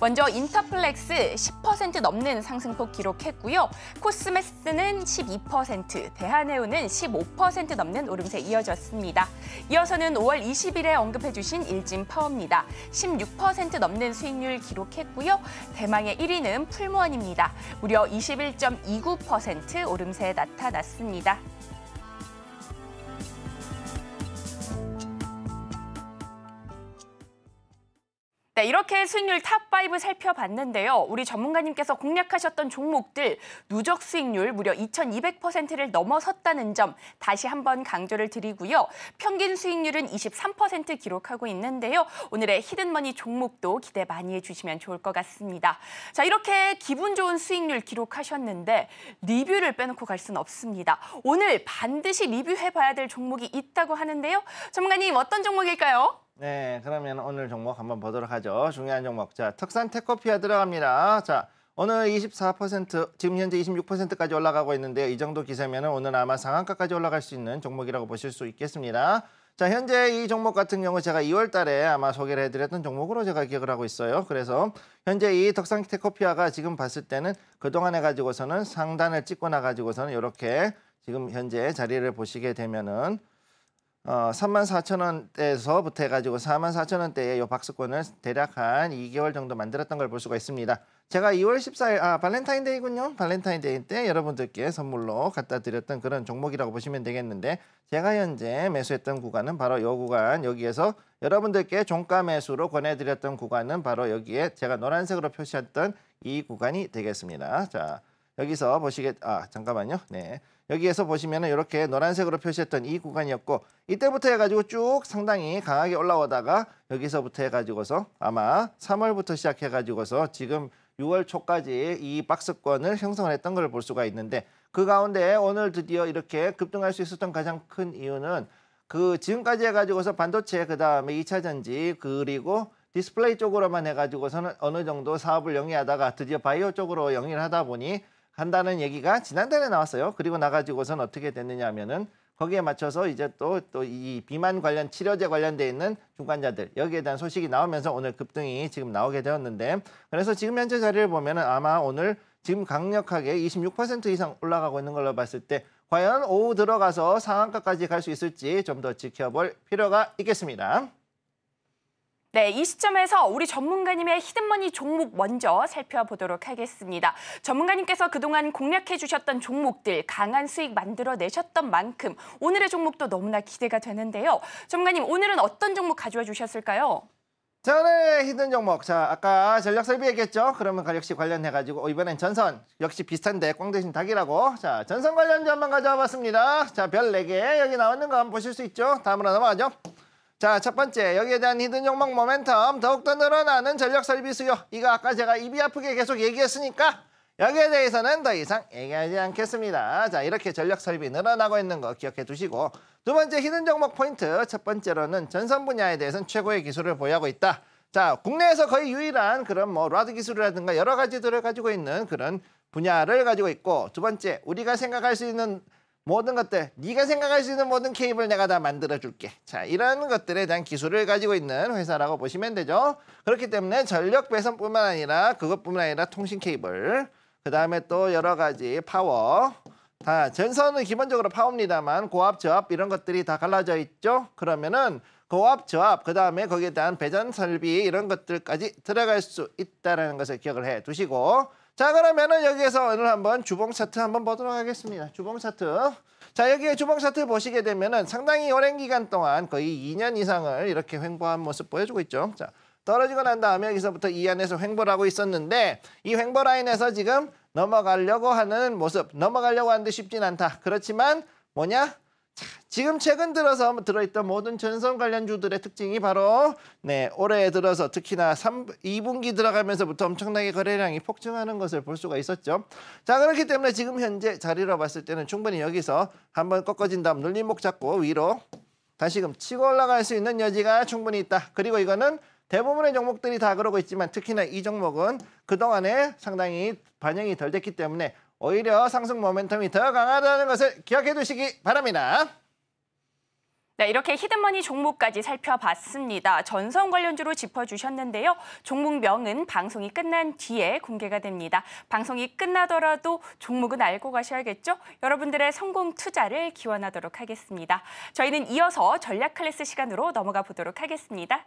먼저 인터플렉스 10% 넘는 상승폭 기록했고요. 코스메스는 12%, 대한해운은 15% 넘는 오름세 이어졌습니다. 이어서는 5월 20일에 언급해주신 일진 파워입니다. 16% 넘는 수익률 기록했고요. 대망의 1위는 풀무원입니다. 무려 21.29% 오름세에 나타났습니다. 네, 이렇게 수익률 탑5 살펴봤는데요. 우리 전문가님께서 공략하셨던 종목들 누적 수익률 무려 2,200%를 넘어섰다는 점 다시 한번 강조를 드리고요. 평균 수익률은 23% 기록하고 있는데요. 오늘의 히든머니 종목도 기대 많이 해주시면 좋을 것 같습니다. 자, 이렇게 기분 좋은 수익률 기록하셨는데 리뷰를 빼놓고 갈 수는 없습니다. 오늘 반드시 리뷰해봐야 될 종목이 있다고 하는데요. 전문가님 어떤 종목일까요? 네, 그러면 오늘 종목 한번 보도록 하죠. 중요한 종목. 자, 특산 테코피아 들어갑니다. 자, 오늘 24% 지금 현재 26%까지 올라가고 있는데요. 이 정도 기세면 오늘 아마 상한가까지 올라갈 수 있는 종목이라고 보실 수 있겠습니다. 자, 현재 이 종목 같은 경우 제가 2월 달에 아마 소개를 해드렸던 종목으로 제가 기억을 하고 있어요. 그래서 현재 이덕산 테코피아가 지금 봤을 때는 그동안 해가지고서는 상단을 찍고 나가지고서는 이렇게 지금 현재 자리를 보시게 되면은 어, 3 0 0 0 원대에서부터 해가지고 4 4 0 0 0 원대에 이 박스권을 대략 한 2개월 정도 만들었던 걸 볼 수가 있습니다. 제가 2월 14일 아 발렌타인데이군요. 발렌타인데이 때 여러분들께 선물로 갖다 드렸던 그런 종목이라고 보시면 되겠는데 제가 현재 매수했던 구간은 바로 이 구간 여기에서 여러분들께 종가 매수로 권해드렸던 구간은 바로 여기에 제가 노란색으로 표시했던 이 구간이 되겠습니다. 자 여기서 보시겠 아 잠깐만요. 네. 여기에서 보시면 이렇게 노란색으로 표시했던 이 구간이었고 이때부터 해가지고 쭉 상당히 강하게 올라오다가 여기서부터 해가지고서 아마 3월부터 시작해가지고서 지금 6월 초까지 이 박스권을 형성을 했던 걸 볼 수가 있는데 그 가운데 오늘 드디어 이렇게 급등할 수 있었던 가장 큰 이유는 그 지금까지 해가지고서 반도체 그다음에 2차전지 그리고 디스플레이 쪽으로만 해가지고서는 어느 정도 사업을 영위하다가 드디어 바이오 쪽으로 영위를 하다 보니 간다는 얘기가 지난달에 나왔어요. 그리고 나가지고선 어떻게 됐느냐 하면은 거기에 맞춰서 이제 또 또 이 비만 관련 치료제 관련돼 있는 중간자들 여기에 대한 소식이 나오면서 오늘 급등이 지금 나오게 되었는데 그래서 지금 현재 자리를 보면은 아마 오늘 지금 강력하게 26% 이상 올라가고 있는 걸로 봤을 때 과연 오후 들어가서 상한가까지 갈 수 있을지 좀 더 지켜볼 필요가 있겠습니다. 네, 이 시점에서 우리 전문가님의 히든머니 종목 먼저 살펴보도록 하겠습니다. 전문가님께서 그동안 공략해 주셨던 종목들 강한 수익 만들어내셨던 만큼 오늘의 종목도 너무나 기대가 되는데요. 전문가님, 오늘은 어떤 종목 가져와 주셨을까요? 자, 네, 히든 종목. 자, 아까 전략 설비 얘기했죠? 그러면 역시 관련해가지고, 어, 이번엔 전선. 역시 비슷한데, 꽝 대신 닭이라고. 자, 전선 관련주 한번 가져와 봤습니다. 자, 별 네 개 여기 나오는 거 한번 보실 수 있죠? 다음으로 넘어가죠. 자, 첫 번째 여기에 대한 히든 종목 모멘텀 더욱더 늘어나는 전력 설비 수요 이거 아까 제가 입이 아프게 계속 얘기했으니까 여기에 대해서는 더 이상 얘기하지 않겠습니다. 자, 이렇게 전력 설비 늘어나고 있는 거 기억해 두시고 두 번째 히든 종목 포인트 첫 번째로는 전선 분야에 대해서는 최고의 기술을 보유하고 있다. 자, 국내에서 거의 유일한 그런 뭐 라드 기술이라든가 여러 가지들을 가지고 있는 그런 분야를 가지고 있고 두 번째 우리가 생각할 수 있는 모든 것들 네가 생각할 수 있는 모든 케이블 내가 다 만들어줄게 자 이런 것들에 대한 기술을 가지고 있는 회사라고 보시면 되죠 그렇기 때문에 전력 배선뿐만 아니라 그것뿐만 아니라 통신 케이블 그 다음에 또 여러 가지 파워 다 전선은 기본적으로 파워입니다만 고압 저압 이런 것들이 다 갈라져 있죠 그러면은 고압 저압 그 다음에 거기에 대한 배전 설비 이런 것들까지 들어갈 수 있다는 것을 기억을 해 두시고 자 그러면은 여기에서 오늘 한번 주봉 차트 한번 보도록 하겠습니다. 주봉 차트. 자 여기에 주봉 차트 보시게 되면은 상당히 오랜 기간 동안 거의 2년 이상을 이렇게 횡보한 모습 보여주고 있죠. 자 떨어지고 난 다음에 여기서부터 이 안에서 횡보를 하고 있었는데 이 횡보 라인에서 지금 넘어가려고 하는 모습 넘어가려고 하는데 쉽진 않다. 그렇지만 뭐냐 지금 최근 들어서 들어있던 모든 전선 관련 주들의 특징이 바로 네 올해 들어서 특히나 3, 2분기 들어가면서부터 엄청나게 거래량이 폭증하는 것을 볼 수가 있었죠. 자 그렇기 때문에 지금 현재 자리로 봤을 때는 충분히 여기서 한번 꺾어진 다음 눌림목 잡고 위로 다시금 치고 올라갈 수 있는 여지가 충분히 있다. 그리고 이거는 대부분의 종목들이 다 그러고 있지만 특히나 이 종목은 그동안에 상당히 반영이 덜 됐기 때문에 오히려 상승 모멘텀이 더 강하다는 것을 기억해 두시기 바랍니다. 네, 이렇게 히든머니 종목까지 살펴봤습니다. 전선 관련주로 짚어주셨는데요. 종목명은 방송이 끝난 뒤에 공개가 됩니다. 방송이 끝나더라도 종목은 알고 가셔야겠죠? 여러분들의 성공 투자를 기원하도록 하겠습니다. 저희는 이어서 전략 클래스 시간으로 넘어가 보도록 하겠습니다.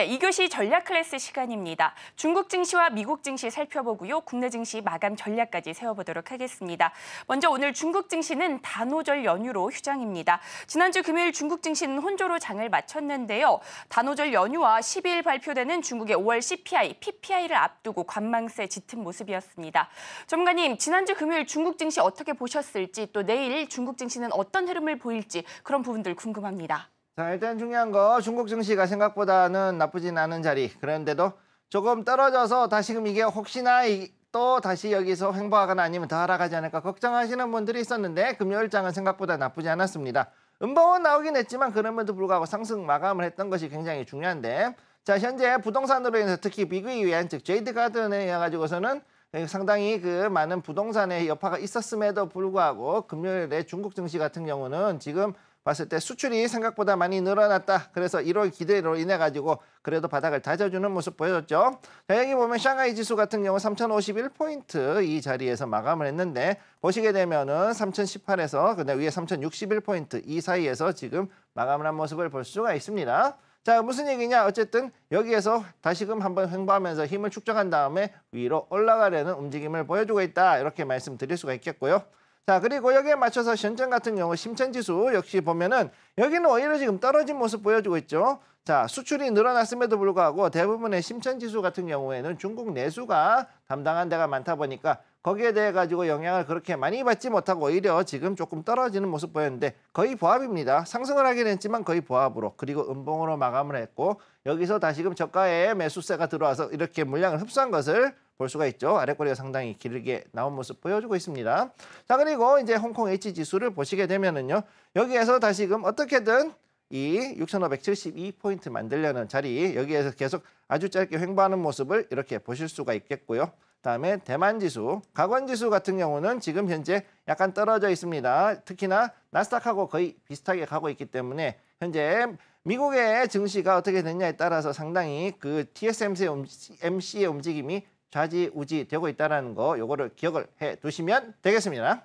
네, 2교시 전략 클래스 시간입니다. 중국 증시와 미국 증시 살펴보고요. 국내 증시 마감 전략까지 세워보도록 하겠습니다. 먼저 오늘 중국 증시는 단오절 연휴로 휴장입니다. 지난주 금요일 중국 증시는 혼조로 장을 마쳤는데요. 단오절 연휴와 12일 발표되는 중국의 5월 CPI, PPI를 앞두고 관망세 짙은 모습이었습니다. 전문가님, 지난주 금요일 중국 증시 어떻게 보셨을지 또 내일 중국 증시는 어떤 흐름을 보일지 그런 부분들 궁금합니다. 자, 일단 중요한 거 중국 증시가 생각보다는 나쁘진 않은 자리. 그런데도 조금 떨어져서 다시금 이게 혹시나 이, 또 다시 여기서 횡보하거나 아니면 더 하락하지 않을까 걱정하시는 분들이 있었는데 금요일장은 생각보다 나쁘지 않았습니다. 음봉은 나오긴 했지만 그럼에도 불구하고 상승 마감을 했던 것이 굉장히 중요한데 자 현재 부동산으로 인해서 특히 비그에 의한 즉 제이드 가든에 의해 가지고서는 상당히 그 많은 부동산의 여파가 있었음에도 불구하고 금요일에 중국 증시 같은 경우는 지금 봤을 때 수출이 생각보다 많이 늘어났다. 그래서 1월 기대로 인해 가지고 그래도 바닥을 다져주는 모습 보여줬죠. 자, 여기 보면 샹하이 지수 같은 경우 3,051포인트 이 자리에서 마감을 했는데 보시게 되면은 3,018에서 근데 위에 3,061포인트 이 사이에서 지금 마감을 한 모습을 볼 수가 있습니다. 자 무슨 얘기냐 어쨌든 여기에서 다시금 한번 횡보하면서 힘을 축적한 다음에 위로 올라가려는 움직임을 보여주고 있다 이렇게 말씀드릴 수가 있겠고요. 자 그리고 여기에 맞춰서 현점 같은 경우 심천지수 역시 보면은 여기는 오히려 지금 떨어진 모습 보여주고 있죠. 자 수출이 늘어났음에도 불구하고 대부분의 심천지수 같은 경우에는 중국 내수가 담당한 데가 많다 보니까 거기에 대해 가지고 영향을 그렇게 많이 받지 못하고 오히려 지금 조금 떨어지는 모습 보였는데 거의 보합입니다. 상승을 하긴 했지만 거의 보합으로 그리고 음봉으로 마감을 했고 여기서 다시금 저가에 매수세가 들어와서 이렇게 물량을 흡수한 것을 볼 수가 있죠. 아래꼬리가 상당히 길게 나온 모습 보여주고 있습니다. 자 그리고 이제 홍콩 H 지수를 보시게 되면은요. 여기에서 다시금 어떻게든 이 6,572포인트 만들려는 자리 여기에서 계속 아주 짧게 횡보하는 모습을 이렇게 보실 수가 있겠고요. 다음에 대만지수, 가관지수 같은 경우는 지금 현재 약간 떨어져 있습니다. 특히나 나스닥하고 거의 비슷하게 가고 있기 때문에 현재 미국의 증시가 어떻게 됐냐에 따라서 상당히 그 TSMC의 움직임이 좌지우지 되고 있다는 거 요거를 기억을 해두시면 되겠습니다.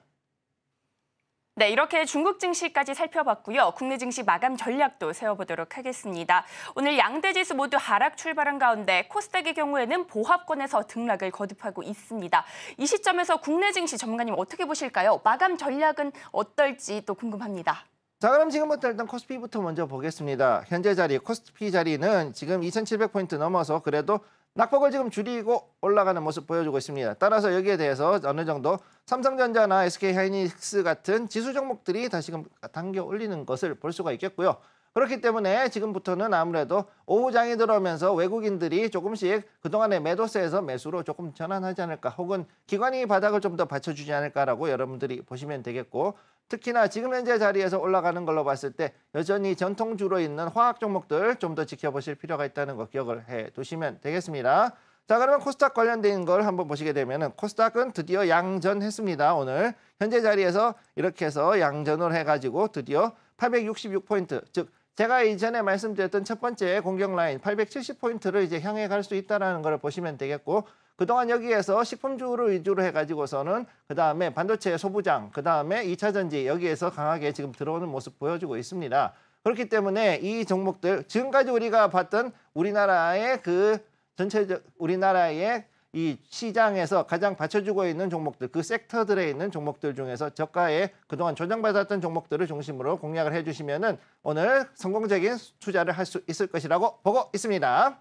네, 이렇게 중국 증시까지 살펴봤고요. 국내 증시 마감 전략도 세워보도록 하겠습니다. 오늘 양대 지수 모두 하락 출발한 가운데 코스닥의 경우에는 보합권에서 등락을 거듭하고 있습니다. 이 시점에서 국내 증시 전문가님 어떻게 보실까요? 마감 전략은 어떨지 또 궁금합니다. 자 그럼 지금부터 일단 코스피부터 먼저 보겠습니다. 현재 자리 코스피 자리는 지금 2700포인트 넘어서 그래도 낙폭을 지금 줄이고 올라가는 모습 보여주고 있습니다. 따라서 여기에 대해서 어느 정도 삼성전자나 SK하이닉스 같은 지수 종목들이 다시금 당겨 올리는 것을 볼 수가 있겠고요. 그렇기 때문에 지금부터는 아무래도 오후장이 들어오면서 외국인들이 조금씩 그동안의 매도세에서 매수로 조금 전환하지 않을까 혹은 기관이 바닥을 좀 더 받쳐주지 않을까라고 여러분들이 보시면 되겠고 특히나 지금 현재 자리에서 올라가는 걸로 봤을 때 여전히 전통주로 있는 화학 종목들 좀 더 지켜보실 필요가 있다는 거 기억을 해 두시면 되겠습니다. 자 그러면 코스닥 관련된 걸 한번 보시게 되면은 코스닥은 드디어 양전했습니다. 오늘 현재 자리에서 이렇게 해서 양전을 해가지고 드디어 866포인트 즉 제가 이전에 말씀드렸던 첫 번째 공격 라인 870포인트를 이제 향해 갈 수 있다는 걸 보시면 되겠고 그동안 여기에서 식품주를 위주로 해가지고서는 그다음에 반도체 소부장, 그다음에 2차 전지 여기에서 강하게 지금 들어오는 모습 보여주고 있습니다. 그렇기 때문에 이 종목들 지금까지 우리가 봤던 우리나라의 그 전체적 우리나라의 이 시장에서 가장 받쳐주고 있는 종목들, 그 섹터들에 있는 종목들 중에서 저가에 그동안 조정받았던 종목들을 중심으로 공략을 해주시면 은 오늘 성공적인 투자를 할 수 있을 것이라고 보고 있습니다.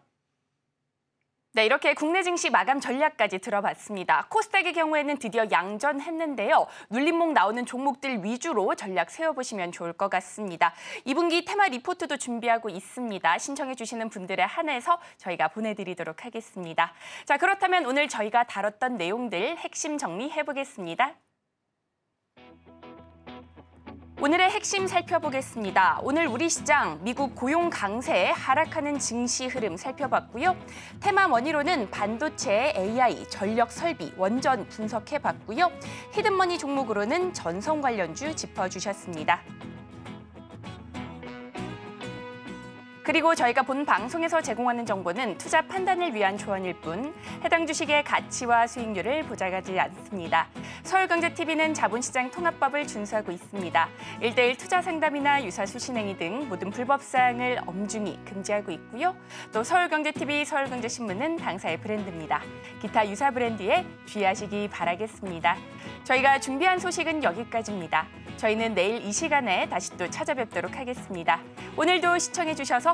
네, 이렇게 국내 증시 마감 전략까지 들어봤습니다. 코스닥의 경우에는 드디어 양전했는데요. 눌림목 나오는 종목들 위주로 전략 세워보시면 좋을 것 같습니다. 2분기 테마 리포트도 준비하고 있습니다. 신청해주시는 분들에 한해서 저희가 보내드리도록 하겠습니다. 자, 그렇다면 오늘 저희가 다뤘던 내용들 핵심 정리해보겠습니다. 오늘의 핵심 살펴보겠습니다. 오늘 우리 시장 미국 고용 강세에 하락하는 증시 흐름 살펴봤고요. 테마 머니로는 반도체, AI, 전력 설비, 원전 분석해봤고요. 히든머니 종목으로는 전선 관련주 짚어주셨습니다. 그리고 저희가 본 방송에서 제공하는 정보는 투자 판단을 위한 조언일 뿐 해당 주식의 가치와 수익률을 보장하지 않습니다. 서울경제TV는 자본시장 통합법을 준수하고 있습니다. 일대일 투자 상담이나 유사 수신행위 등 모든 불법 사항을 엄중히 금지하고 있고요. 또 서울경제TV, 서울경제신문은 당사의 브랜드입니다. 기타 유사 브랜드에 주의하시기 바라겠습니다. 저희가 준비한 소식은 여기까지입니다. 저희는 내일 이 시간에 다시 또 찾아뵙도록 하겠습니다. 오늘도 시청해주셔서